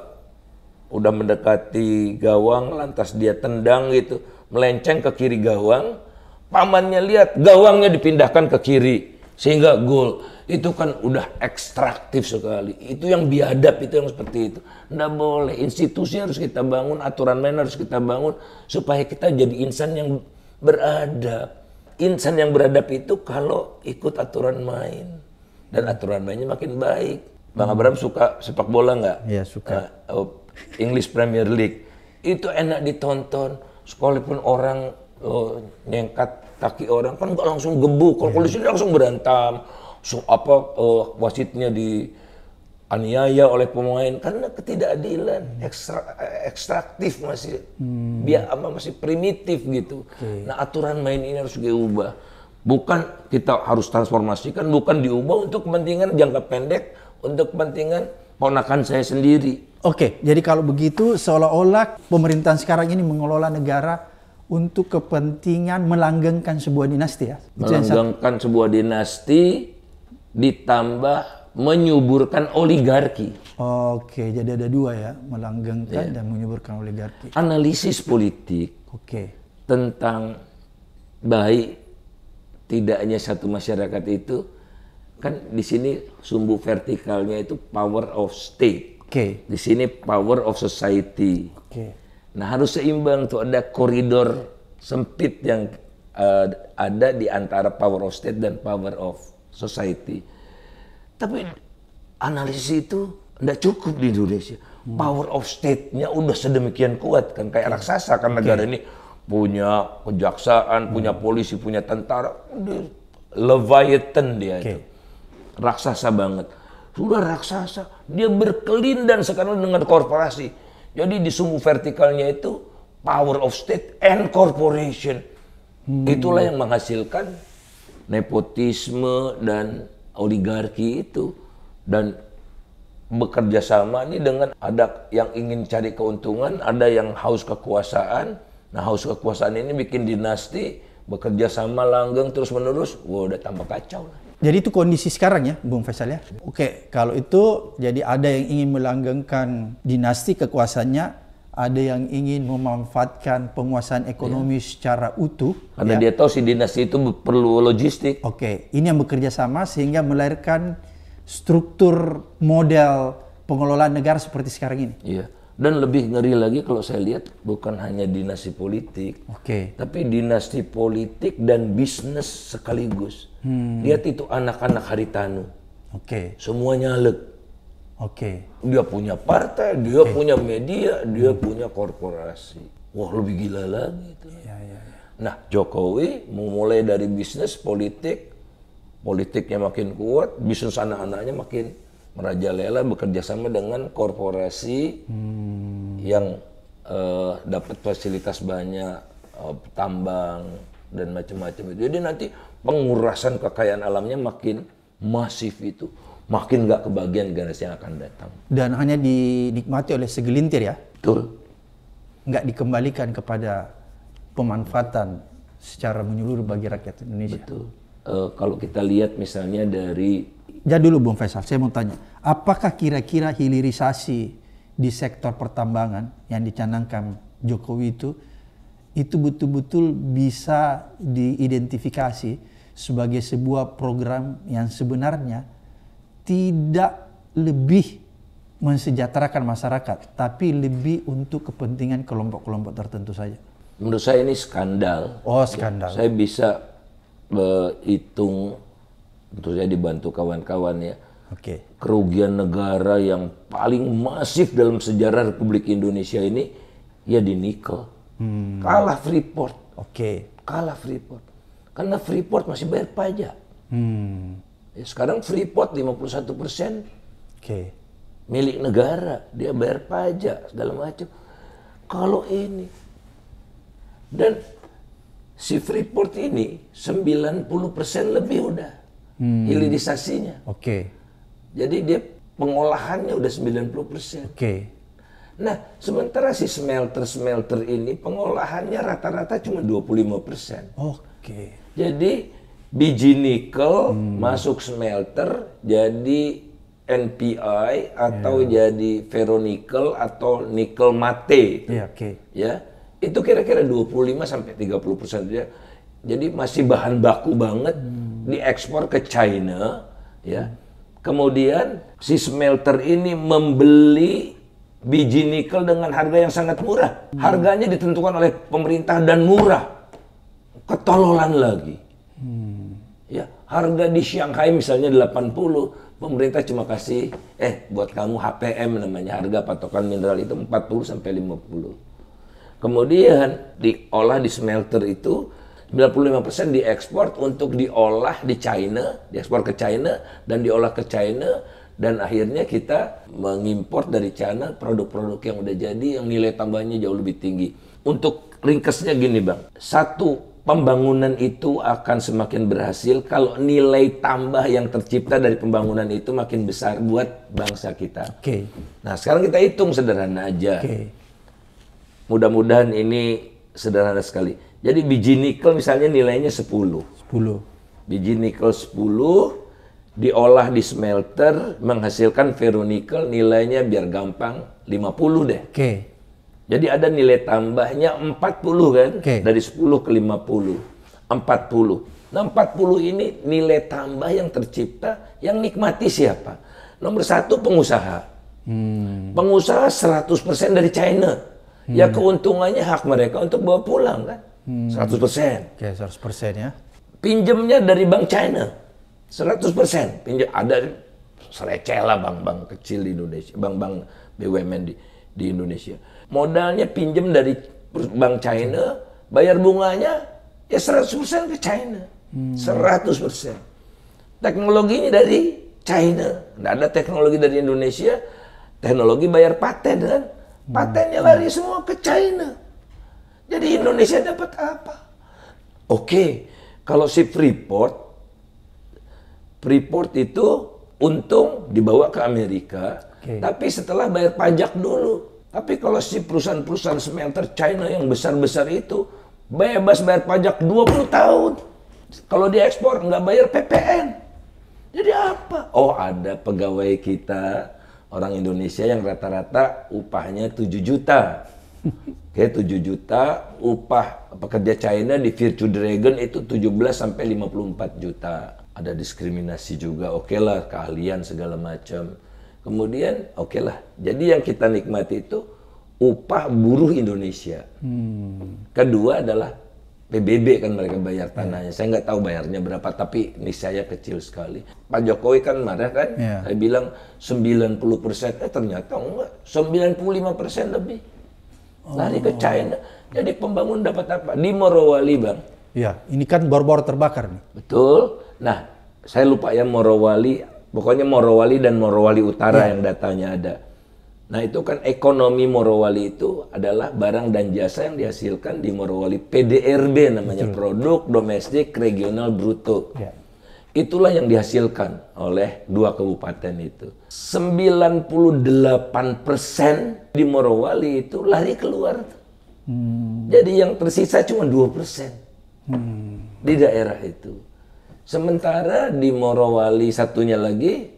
Speaker 1: udah mendekati gawang lantas dia tendang gitu melenceng ke kiri gawang Pamannya lihat gawangnya dipindahkan ke kiri sehingga gol. Itu kan udah ekstraktif sekali. Itu yang biadab, itu yang seperti itu. Nggak boleh. Institusi harus kita bangun, aturan main harus kita bangun supaya kita jadi insan yang beradab. Insan yang beradab itu kalau ikut aturan main. Dan aturan mainnya makin baik. Bang Abraham suka sepak bola nggak? ya suka. Uh, English Premier League. Itu enak ditonton. Sekalipun orang oh, taki kaki orang kan nggak langsung gebuk. Kalau yeah. di sini langsung berantem, so apa oh, wasitnya di aniaya oleh pemain karena ketidakadilan ekstra, ekstraktif masih hmm. biar apa masih primitif gitu. Okay. Nah aturan main ini harus diubah. Bukan kita harus transformasikan, bukan diubah untuk kepentingan jangka pendek, untuk kepentingan ponakan saya sendiri.
Speaker 2: Oke, okay, jadi kalau begitu seolah-olah pemerintahan sekarang ini mengelola negara untuk kepentingan melanggengkan sebuah dinasti ya.
Speaker 1: Melanggengkan sebuah dinasti ditambah menyuburkan oligarki.
Speaker 2: Oke, jadi ada dua ya, melanggengkan yeah. dan menyuburkan oligarki.
Speaker 1: Analisis politik Oke. tentang baik tidaknya satu masyarakat itu kan di sini sumbu vertikalnya itu power of state. Oke. Di sini power of society. Oke Nah harus seimbang tuh ada koridor sempit yang uh, ada di antara power of state dan power of society. Tapi analisis itu tidak cukup di Indonesia. Power of state-nya udah sedemikian kuat kan kayak iya. raksasa kan negara okay. ini punya kejaksaan, hmm. punya polisi, punya tentara. Leviathan dia okay. itu. Raksasa banget. Sudah raksasa, dia berkelindan sekarang dengan korporasi jadi di sumbu vertikalnya itu power of state and corporation. Hmm. Itulah yang menghasilkan nepotisme dan oligarki itu dan bekerja sama ini dengan ada yang ingin cari keuntungan, ada yang haus kekuasaan. Nah, haus kekuasaan ini bikin dinasti bekerja sama langgeng terus menerus, wah udah tambah kacau lah.
Speaker 2: Jadi itu kondisi sekarang ya, Bung Faisal ya. Oke, kalau itu jadi ada yang ingin melanggengkan dinasti kekuasaannya, ada yang ingin memanfaatkan penguasaan ekonomi ya. secara utuh.
Speaker 1: Karena ya. dia tahu si dinasti itu perlu logistik. Oke,
Speaker 2: ini yang bekerja sama sehingga melahirkan struktur model pengelolaan negara seperti sekarang
Speaker 1: ini. Iya. Dan lebih ngeri lagi kalau saya lihat bukan hanya dinasti politik, okay. tapi dinasti politik dan bisnis sekaligus. Hmm. Lihat itu anak-anak Haritanu. Oke. Okay. Semua nyalek. Oke. Okay. Dia punya partai, dia okay. punya media, dia hmm. punya korporasi. Wah lebih gila lagi itu. Ya, ya, ya. Nah Jokowi memulai dari bisnis politik, politiknya makin kuat, bisnis anak-anaknya makin merajalela bekerja sama dengan korporasi hmm. yang uh, dapat fasilitas banyak uh, tambang dan macam-macam itu. Jadi nanti pengurasan kekayaan alamnya makin masif itu, makin nggak kebagian generasi yang akan datang.
Speaker 2: Dan hanya dinikmati oleh segelintir ya? Betul. Nggak dikembalikan kepada pemanfaatan secara menyeluruh bagi rakyat Indonesia.
Speaker 1: Betul. Uh, kalau kita lihat misalnya dari
Speaker 2: jangan dulu Bung Faisal, saya mau tanya, apakah kira-kira hilirisasi di sektor pertambangan yang dicanangkan Jokowi itu itu betul-betul bisa diidentifikasi sebagai sebuah program yang sebenarnya tidak lebih mensejahterakan masyarakat, tapi lebih untuk kepentingan kelompok-kelompok tertentu saja.
Speaker 1: Menurut saya ini skandal. Oh, skandal. Saya bisa eh, hitung tentu saja dibantu kawan-kawan ya. Oke. Okay. Kerugian negara yang paling masif dalam sejarah Republik Indonesia ini ya di nikel. Hmm. Kalah Freeport. Oke. Okay. Kalah Freeport. Karena Freeport masih bayar pajak. Hmm. Ya, sekarang Freeport 51 persen. Oke. Okay. Milik negara, dia bayar pajak segala macam. Kalau ini dan si Freeport ini 90 persen lebih udah
Speaker 2: hmm. hilirisasinya. Oke. Okay.
Speaker 1: Jadi dia pengolahannya udah 90%. Oke. Okay. Nah, sementara si smelter-smelter ini pengolahannya rata-rata cuma 25%. Oke. Okay. Jadi biji nikel hmm. masuk smelter jadi NPI atau yeah. jadi ferronikel atau nikel mate. Iya, yeah, oke. Okay. Ya. Itu kira-kira 25 sampai 30% dia. Jadi masih bahan baku banget. Hmm diekspor ke China, ya. Kemudian si smelter ini membeli biji nikel dengan harga yang sangat murah. Harganya ditentukan oleh pemerintah dan murah. Ketololan lagi. Hmm. Ya, harga di Shanghai misalnya 80, pemerintah cuma kasih eh buat kamu HPM namanya, harga patokan mineral itu 40 sampai 50. Kemudian diolah di smelter itu 95% diekspor untuk diolah di China, diekspor ke China dan diolah ke China dan akhirnya kita mengimpor dari China produk-produk yang udah jadi yang nilai tambahnya jauh lebih tinggi. Untuk ringkesnya gini Bang, satu pembangunan itu akan semakin berhasil kalau nilai tambah yang tercipta dari pembangunan itu makin besar buat bangsa kita. Oke. Okay. Nah, sekarang kita hitung sederhana aja. Oke. Okay. Mudah-mudahan ini sederhana sekali jadi biji nikel misalnya nilainya 10. 10. Biji nikel 10 diolah di smelter menghasilkan ferronikel nilainya biar gampang 50 deh. Oke. Okay. Jadi ada nilai tambahnya 40 kan okay. dari 10 ke 50. 40. Nah 40 ini nilai tambah yang tercipta yang nikmati siapa? Nomor satu pengusaha. Hmm. Pengusaha 100% dari China. Ya hmm. Ya keuntungannya hak mereka untuk bawa pulang kan. Hmm. persen,
Speaker 2: Oke, okay, persen ya.
Speaker 1: Pinjemnya dari bank China. seratus persen. pinjam ada sereceh lah bank-bank kecil di Indonesia, bank-bank BUMN di, di Indonesia. Modalnya pinjam dari bank China, bayar bunganya ya seratus persen ke China. Hmm. 100%. Teknologinya dari China. Nggak ada teknologi dari Indonesia, teknologi bayar paten kan. Hmm. Patennya lari semua ke China. Jadi Indonesia dapat apa? Oke, kalau si Freeport, Freeport itu untung dibawa ke Amerika, okay. tapi setelah bayar pajak dulu. Tapi kalau si perusahaan-perusahaan smelter China yang besar-besar itu, bebas bayar pajak 20 tahun. Kalau diekspor, nggak bayar PPN. Jadi apa? Oh ada pegawai kita, orang Indonesia yang rata-rata upahnya 7 juta. Oke, okay, 7 juta upah pekerja China di Virtue Dragon itu 17 sampai 54 juta. Ada diskriminasi juga. Oke okay lah, keahlian segala macam. Kemudian oke okay lah. Jadi yang kita nikmati itu upah buruh Indonesia.
Speaker 2: Hmm.
Speaker 1: Kedua adalah PBB kan mereka bayar ya. tanahnya. Saya nggak tahu bayarnya berapa, tapi ini saya kecil sekali. Pak Jokowi kan marah kan? Yeah. Saya bilang 90 persen. Eh ternyata enggak, 95 persen lebih lari nah, ke oh. China. Jadi pembangun dapat apa? Di Morowali, Bang. Iya.
Speaker 2: ini kan bor-bor terbakar nih.
Speaker 1: Betul. Nah, saya lupa ya Morowali, pokoknya Morowali dan Morowali Utara ya. yang datanya ada. Nah, itu kan ekonomi Morowali itu adalah barang dan jasa yang dihasilkan di Morowali PDRB namanya Betul. produk domestik regional bruto. Ya. Itulah yang dihasilkan oleh dua kabupaten itu. 98 persen di Morowali itu lari keluar. Hmm. Jadi yang tersisa cuma 2 persen hmm. di daerah itu. Sementara di Morowali satunya lagi,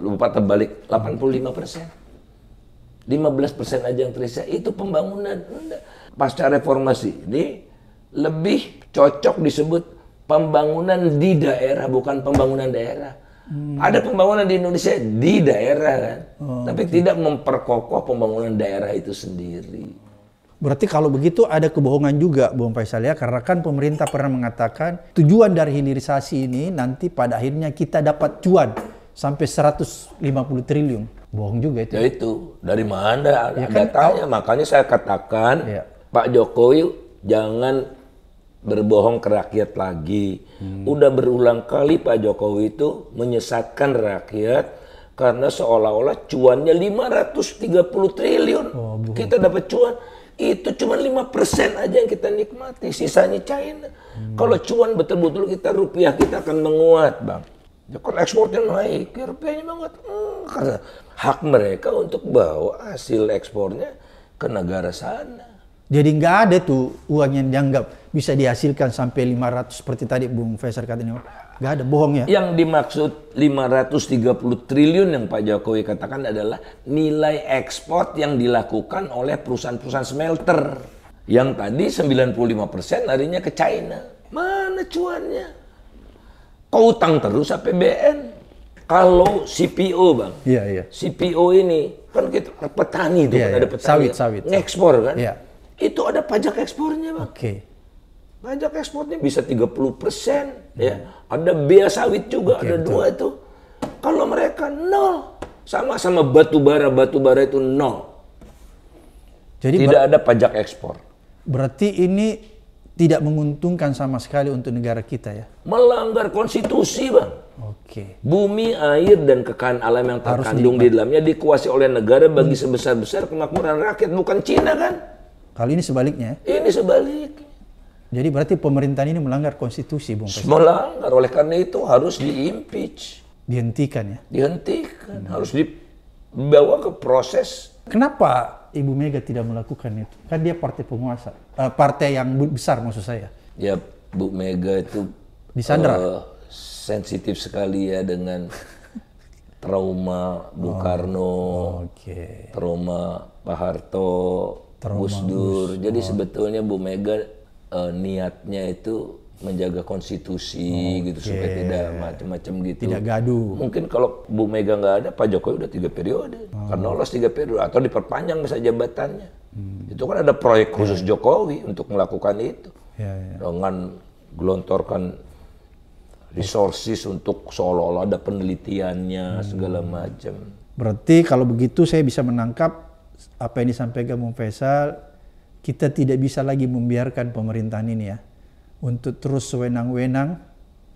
Speaker 1: lupa terbalik, 85 persen. 15 persen aja yang tersisa, itu pembangunan. Pasca reformasi ini lebih cocok disebut pembangunan di daerah bukan pembangunan daerah. Hmm. Ada pembangunan di Indonesia di daerah kan,
Speaker 2: oh, tapi okay.
Speaker 1: tidak memperkokoh pembangunan daerah itu sendiri.
Speaker 2: Berarti kalau begitu ada kebohongan juga, Bung Faisal ya, karena kan pemerintah pernah mengatakan tujuan dari hilirisasi ini nanti pada akhirnya kita dapat cuan sampai 150 triliun.
Speaker 1: Bohong juga itu. Ya itu. Dari mana ya, ada kan? Makanya saya katakan ya. Pak Jokowi jangan berbohong ke rakyat lagi. Hmm. Udah berulang kali Pak Jokowi itu menyesatkan rakyat karena seolah-olah cuannya 530 triliun. Oh, kita dapat cuan itu cuma 5% aja yang kita nikmati, sisanya China. Hmm. Kalau cuan betul-betul kita rupiah kita akan menguat, Bang. kan ekspornya naik, ya rupiahnya menguat. Hmm, karena hak mereka untuk bawa hasil ekspornya ke negara sana.
Speaker 2: Jadi nggak ada tuh uang yang dianggap bisa dihasilkan sampai 500 seperti tadi Bung Faisal katanya. Nggak ada, bohong ya.
Speaker 1: Yang dimaksud 530 triliun yang Pak Jokowi katakan adalah nilai ekspor yang dilakukan oleh perusahaan-perusahaan smelter. Yang tadi 95% larinya ke China. Mana cuannya? Kau utang terus APBN kalau CPO bang, iya, iya. CPO ini kan kita petani itu iya, kan iya. ada petani, sawit, ya? sawit, ekspor kan, iya. Itu ada pajak ekspornya, Bang. Oke. Okay. Pajak ekspornya bisa 30 persen, hmm. ya. Ada bea sawit juga, okay, ada betul. dua itu. Kalau mereka nol, sama-sama batu bara, batu bara itu nol. Jadi tidak ada pajak ekspor.
Speaker 2: Berarti ini tidak menguntungkan sama sekali untuk negara kita ya?
Speaker 1: Melanggar konstitusi, bang. Oke. Bumi, air, dan kekayaan alam yang terkandung di dalamnya dikuasai oleh negara bagi sebesar-besar kemakmuran rakyat, bukan Cina kan? Kalau ini sebaliknya. Ini sebalik.
Speaker 2: Jadi berarti pemerintahan ini melanggar konstitusi, Bung Presiden. Melanggar.
Speaker 1: Oleh karena itu harus diimpeach.
Speaker 2: Dihentikan ya.
Speaker 1: Dihentikan. Hmm. Harus dibawa ke proses.
Speaker 2: Kenapa Ibu Mega tidak melakukan itu? Kan dia partai penguasa, uh, partai yang besar maksud saya.
Speaker 1: Ya, Bu Mega itu disandra. Uh, sensitif sekali ya dengan trauma Bung oh. Karno, okay. trauma Pak Harto, Gus Dur. Jadi sebetulnya Bu Mega uh, niatnya itu menjaga konstitusi okay. Oh, gitu supaya tidak macam-macam gitu. Tidak gaduh. Mungkin kalau Bu Mega nggak ada, Pak Jokowi udah tiga periode, oh. karena lolos tiga periode atau diperpanjang masa jabatannya. Hmm. Itu kan ada proyek ya. khusus yeah. Jokowi untuk melakukan itu yeah, yeah. dengan gelontorkan resources untuk seolah-olah ada penelitiannya hmm. segala macam.
Speaker 2: Berarti kalau begitu saya bisa menangkap apa yang disampaikan Bung Faisal, kita tidak bisa lagi membiarkan pemerintahan ini ya untuk terus sewenang-wenang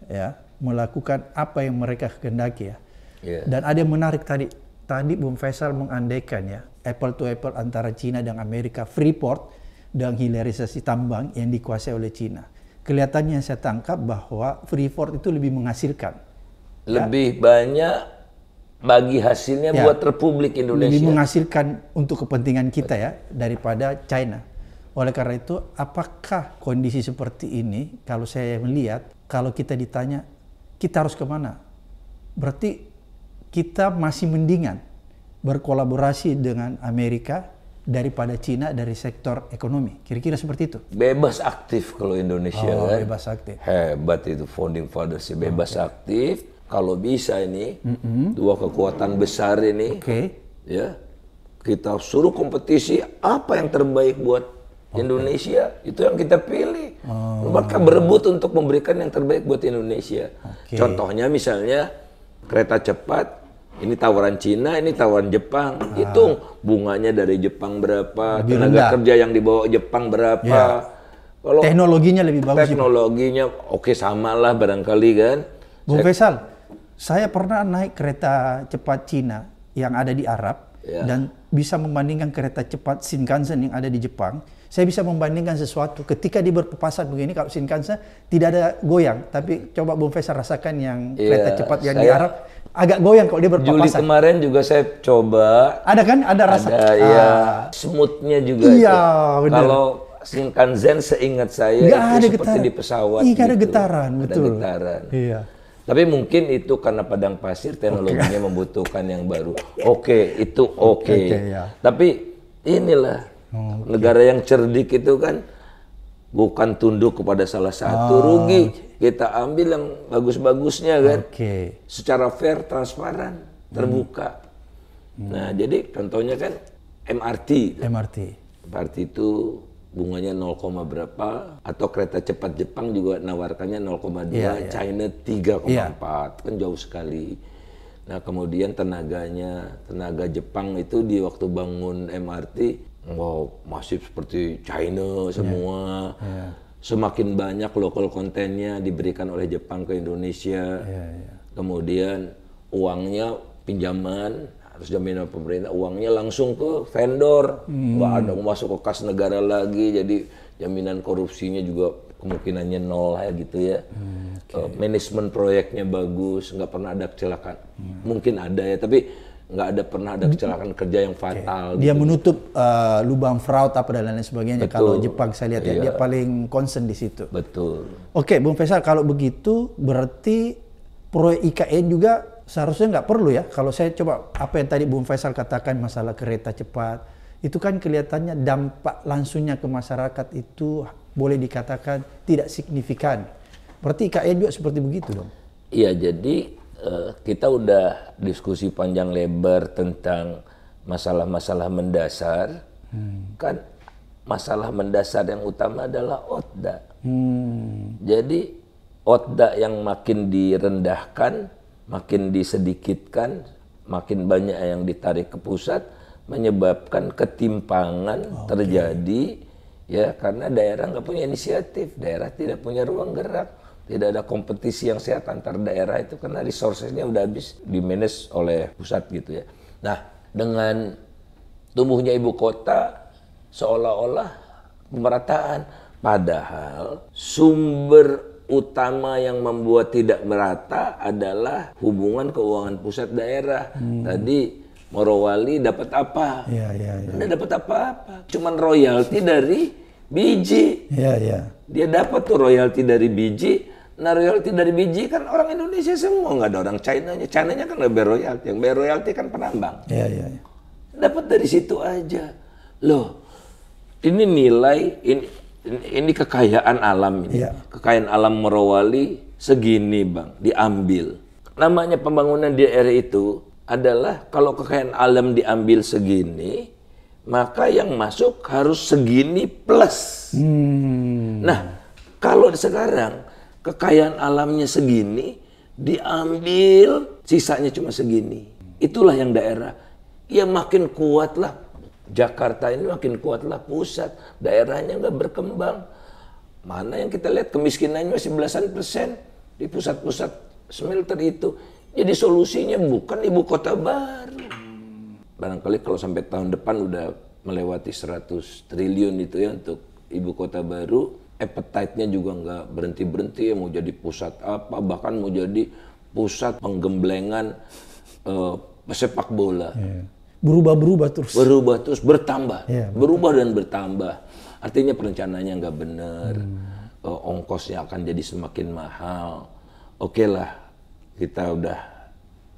Speaker 2: ya melakukan apa yang mereka kehendaki ya. Yeah. Dan ada yang menarik tadi, tadi Bung Faisal mengandaikan ya apple to apple antara Cina dan Amerika Freeport dan hilirisasi tambang yang dikuasai oleh Cina. Kelihatannya saya tangkap bahwa Freeport itu lebih menghasilkan.
Speaker 1: Ya. Lebih ya. banyak bagi hasilnya ya. buat Republik Indonesia. Lebih
Speaker 2: menghasilkan untuk kepentingan kita ya daripada China. Oleh karena itu, apakah kondisi seperti ini kalau saya melihat, kalau kita ditanya kita harus kemana? Berarti kita masih mendingan berkolaborasi dengan Amerika daripada Cina dari sektor ekonomi. Kira-kira seperti itu.
Speaker 1: Bebas aktif kalau Indonesia oh, kan. bebas aktif. Hebat itu founding fathers bebas okay. aktif kalau bisa ini mm-hmm. dua kekuatan besar ini okay. ya kita suruh kompetisi apa yang terbaik buat okay. Indonesia itu yang kita pilih oh. maka berebut untuk memberikan yang terbaik buat Indonesia okay. contohnya misalnya kereta cepat ini tawaran Cina, ini tawaran Jepang. Ah. Hitung bunganya dari Jepang berapa, lebih tenaga rendah. kerja yang dibawa Jepang berapa. Ya. Kalau teknologinya lebih bagus. Teknologinya oke okay, samalah barangkali kan.
Speaker 2: Bung Faisal, saya pernah naik kereta cepat Cina yang ada di Arab yeah. dan bisa membandingkan kereta cepat Shinkansen yang ada di Jepang. Saya bisa membandingkan sesuatu ketika di berpapasan begini kalau Shinkansen tidak ada goyang, tapi coba Bung Faisal rasakan yang yeah. kereta cepat yang saya, di Arab
Speaker 1: agak goyang kalau dia berpapasan. Juli kemarin juga saya coba. Ada kan? Ada rasa. Ada iya. ah. ya smoothnya juga. Iya, benar. Kalau Shinkansen seingat saya gak itu ada seperti getaran. di pesawat. Iya, ada gitu.
Speaker 2: getaran, betul. Ada getaran. Iya.
Speaker 1: Tapi mungkin itu karena padang pasir teknologinya okay. (laughs) membutuhkan yang baru. Oke, okay, itu oke. Okay. Okay, ya. Tapi inilah okay. negara yang cerdik itu kan bukan tunduk kepada salah satu oh. rugi. Kita ambil yang bagus-bagusnya kan. Okay. Secara fair, transparan, hmm. terbuka. Hmm. Hmm. Nah, jadi contohnya kan MRT. MRT. MRT itu bunganya 0, berapa atau kereta cepat Jepang juga nawarkannya 0,2 yeah, yeah. China 3,4 yeah. Iya. kan jauh sekali nah kemudian tenaganya tenaga Jepang itu di waktu bangun MRT wow masif seperti China semua yeah. Yeah. semakin banyak lokal kontennya diberikan oleh Jepang ke Indonesia yeah, yeah. kemudian uangnya pinjaman Terus jaminan pemerintah uangnya langsung ke vendor, hmm. nggak ada masuk ke kas negara lagi. Jadi jaminan korupsinya juga kemungkinannya nol ya gitu ya. Hmm, okay. uh, eh, manajemen proyeknya bagus, nggak pernah ada kecelakaan. Hmm. Mungkin ada ya, tapi nggak ada pernah ada hmm. kecelakaan kerja yang fatal. Okay. Dia gitu. menutup
Speaker 2: uh, lubang fraud apa dan lain sebagainya. Betul. Kalau Jepang saya lihat ya, iya. dia paling concern di
Speaker 1: situ. Betul.
Speaker 2: Oke, okay, Bung Faisal, kalau begitu berarti proyek IKN juga seharusnya nggak perlu ya. Kalau saya coba apa yang tadi Bung Faisal katakan masalah kereta cepat, itu kan kelihatannya dampak langsungnya ke masyarakat itu boleh dikatakan tidak signifikan. Berarti IKN juga seperti begitu
Speaker 1: dong? Iya, jadi eh, kita udah diskusi panjang lebar tentang masalah-masalah mendasar. Hmm. Kan masalah mendasar yang utama adalah OTDA. Hmm. Jadi OTDA yang makin direndahkan, makin disedikitkan, makin banyak yang ditarik ke pusat, menyebabkan ketimpangan okay. terjadi ya karena daerah nggak punya inisiatif, daerah tidak punya ruang gerak, tidak ada kompetisi yang sehat antar daerah itu karena resourcesnya udah habis di manage oleh pusat gitu ya. Nah dengan tumbuhnya ibu kota seolah-olah pemerataan, padahal sumber utama yang membuat tidak merata adalah hubungan keuangan pusat daerah. Hmm. Tadi Morowali dapat apa? Iya, iya, iya. dapat apa-apa. Cuman royalti dari biji. Iya, iya. Dia dapat tuh royalti dari biji. Nah, royalti dari biji kan orang Indonesia semua, nggak ada orang China-nya. China-nya kan lebih royalti. Yang bayar royalti kan penambang. Iya, iya. Dapat dari situ aja. Loh, ini nilai, ini ini kekayaan alam ini. Ya. Kekayaan alam Morowali segini, Bang, diambil. Namanya pembangunan di era itu adalah kalau kekayaan alam diambil segini, maka yang masuk harus segini plus. Hmm. Nah, kalau sekarang kekayaan alamnya segini, diambil sisanya cuma segini. Itulah yang daerah. Ya makin kuatlah Jakarta ini makin kuatlah pusat, daerahnya nggak berkembang. Mana yang kita lihat kemiskinannya masih belasan persen di pusat-pusat smelter itu. Jadi solusinya bukan ibu kota baru. Barangkali kalau sampai tahun depan udah melewati 100 triliun itu ya untuk ibu kota baru, appetite-nya juga nggak berhenti-berhenti ya mau jadi pusat apa, bahkan mau jadi pusat penggemblengan uh, eh, sepak bola. Yeah
Speaker 2: berubah-berubah terus. Berubah
Speaker 1: terus, bertambah. Ya, berubah dan bertambah. Artinya perencanaannya nggak benar. Hmm. Uh, ongkosnya akan jadi semakin mahal. Oke okay lah, kita udah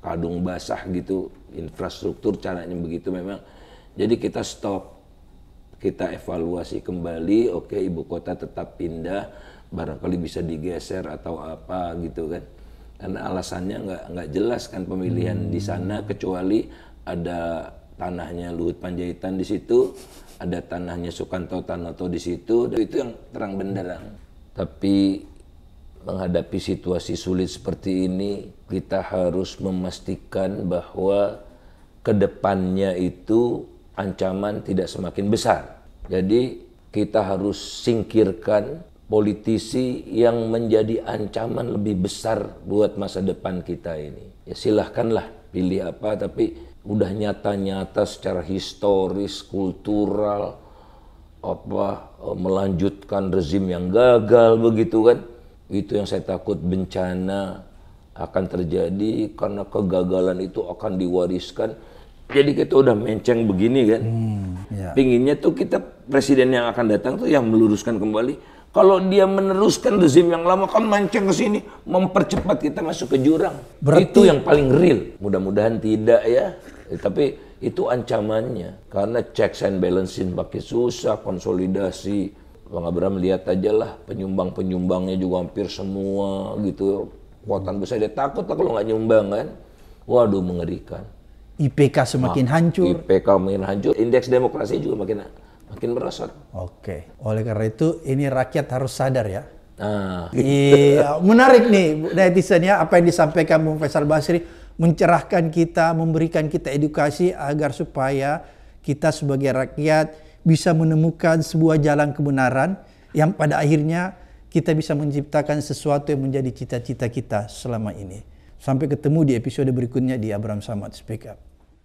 Speaker 1: kadung basah gitu. Infrastruktur caranya begitu memang. Jadi kita stop. Kita evaluasi kembali. Oke, okay, ibu kota tetap pindah. Barangkali bisa digeser atau apa gitu kan. Karena alasannya nggak nggak jelas kan pemilihan hmm. di sana kecuali ada tanahnya Luhut Panjaitan di situ, ada tanahnya Sukanto Tanoto di situ, itu yang terang benderang. Tapi menghadapi situasi sulit seperti ini, kita harus memastikan bahwa kedepannya itu ancaman tidak semakin besar. Jadi kita harus singkirkan politisi yang menjadi ancaman lebih besar buat masa depan kita ini. Ya silahkanlah pilih apa, tapi udah nyata-nyata secara historis, kultural, apa eh, melanjutkan rezim yang gagal begitu kan. Itu yang saya takut bencana akan terjadi karena kegagalan itu akan diwariskan. Jadi kita udah menceng begini kan. Hmm, yeah. Pinginnya tuh kita presiden yang akan datang tuh yang meluruskan kembali kalau dia meneruskan rezim yang lama kan mancing ke sini, mempercepat kita masuk ke jurang. Berarti, itu yang paling real. Mudah-mudahan tidak ya. Eh, tapi itu ancamannya karena checks and balancing pakai susah, konsolidasi. Bang Abraham lihat aja lah penyumbang-penyumbangnya juga hampir semua gitu. kuatan besar dia takut lah kalau nggak nyumbang kan. Waduh mengerikan.
Speaker 2: IPK semakin nah,
Speaker 1: hancur. IPK semakin hancur, indeks demokrasi juga makin makin merosot. Oke.
Speaker 2: Oleh karena itu ini rakyat harus sadar ya.
Speaker 1: Nah, Iya,
Speaker 2: menarik nih netizen ya apa yang disampaikan Bung Faisal Basri mencerahkan kita, memberikan kita edukasi agar supaya kita sebagai rakyat bisa menemukan sebuah jalan kebenaran yang pada akhirnya kita bisa menciptakan sesuatu yang menjadi cita-cita kita selama ini. Sampai ketemu di episode berikutnya di Abraham Samad Speak Up.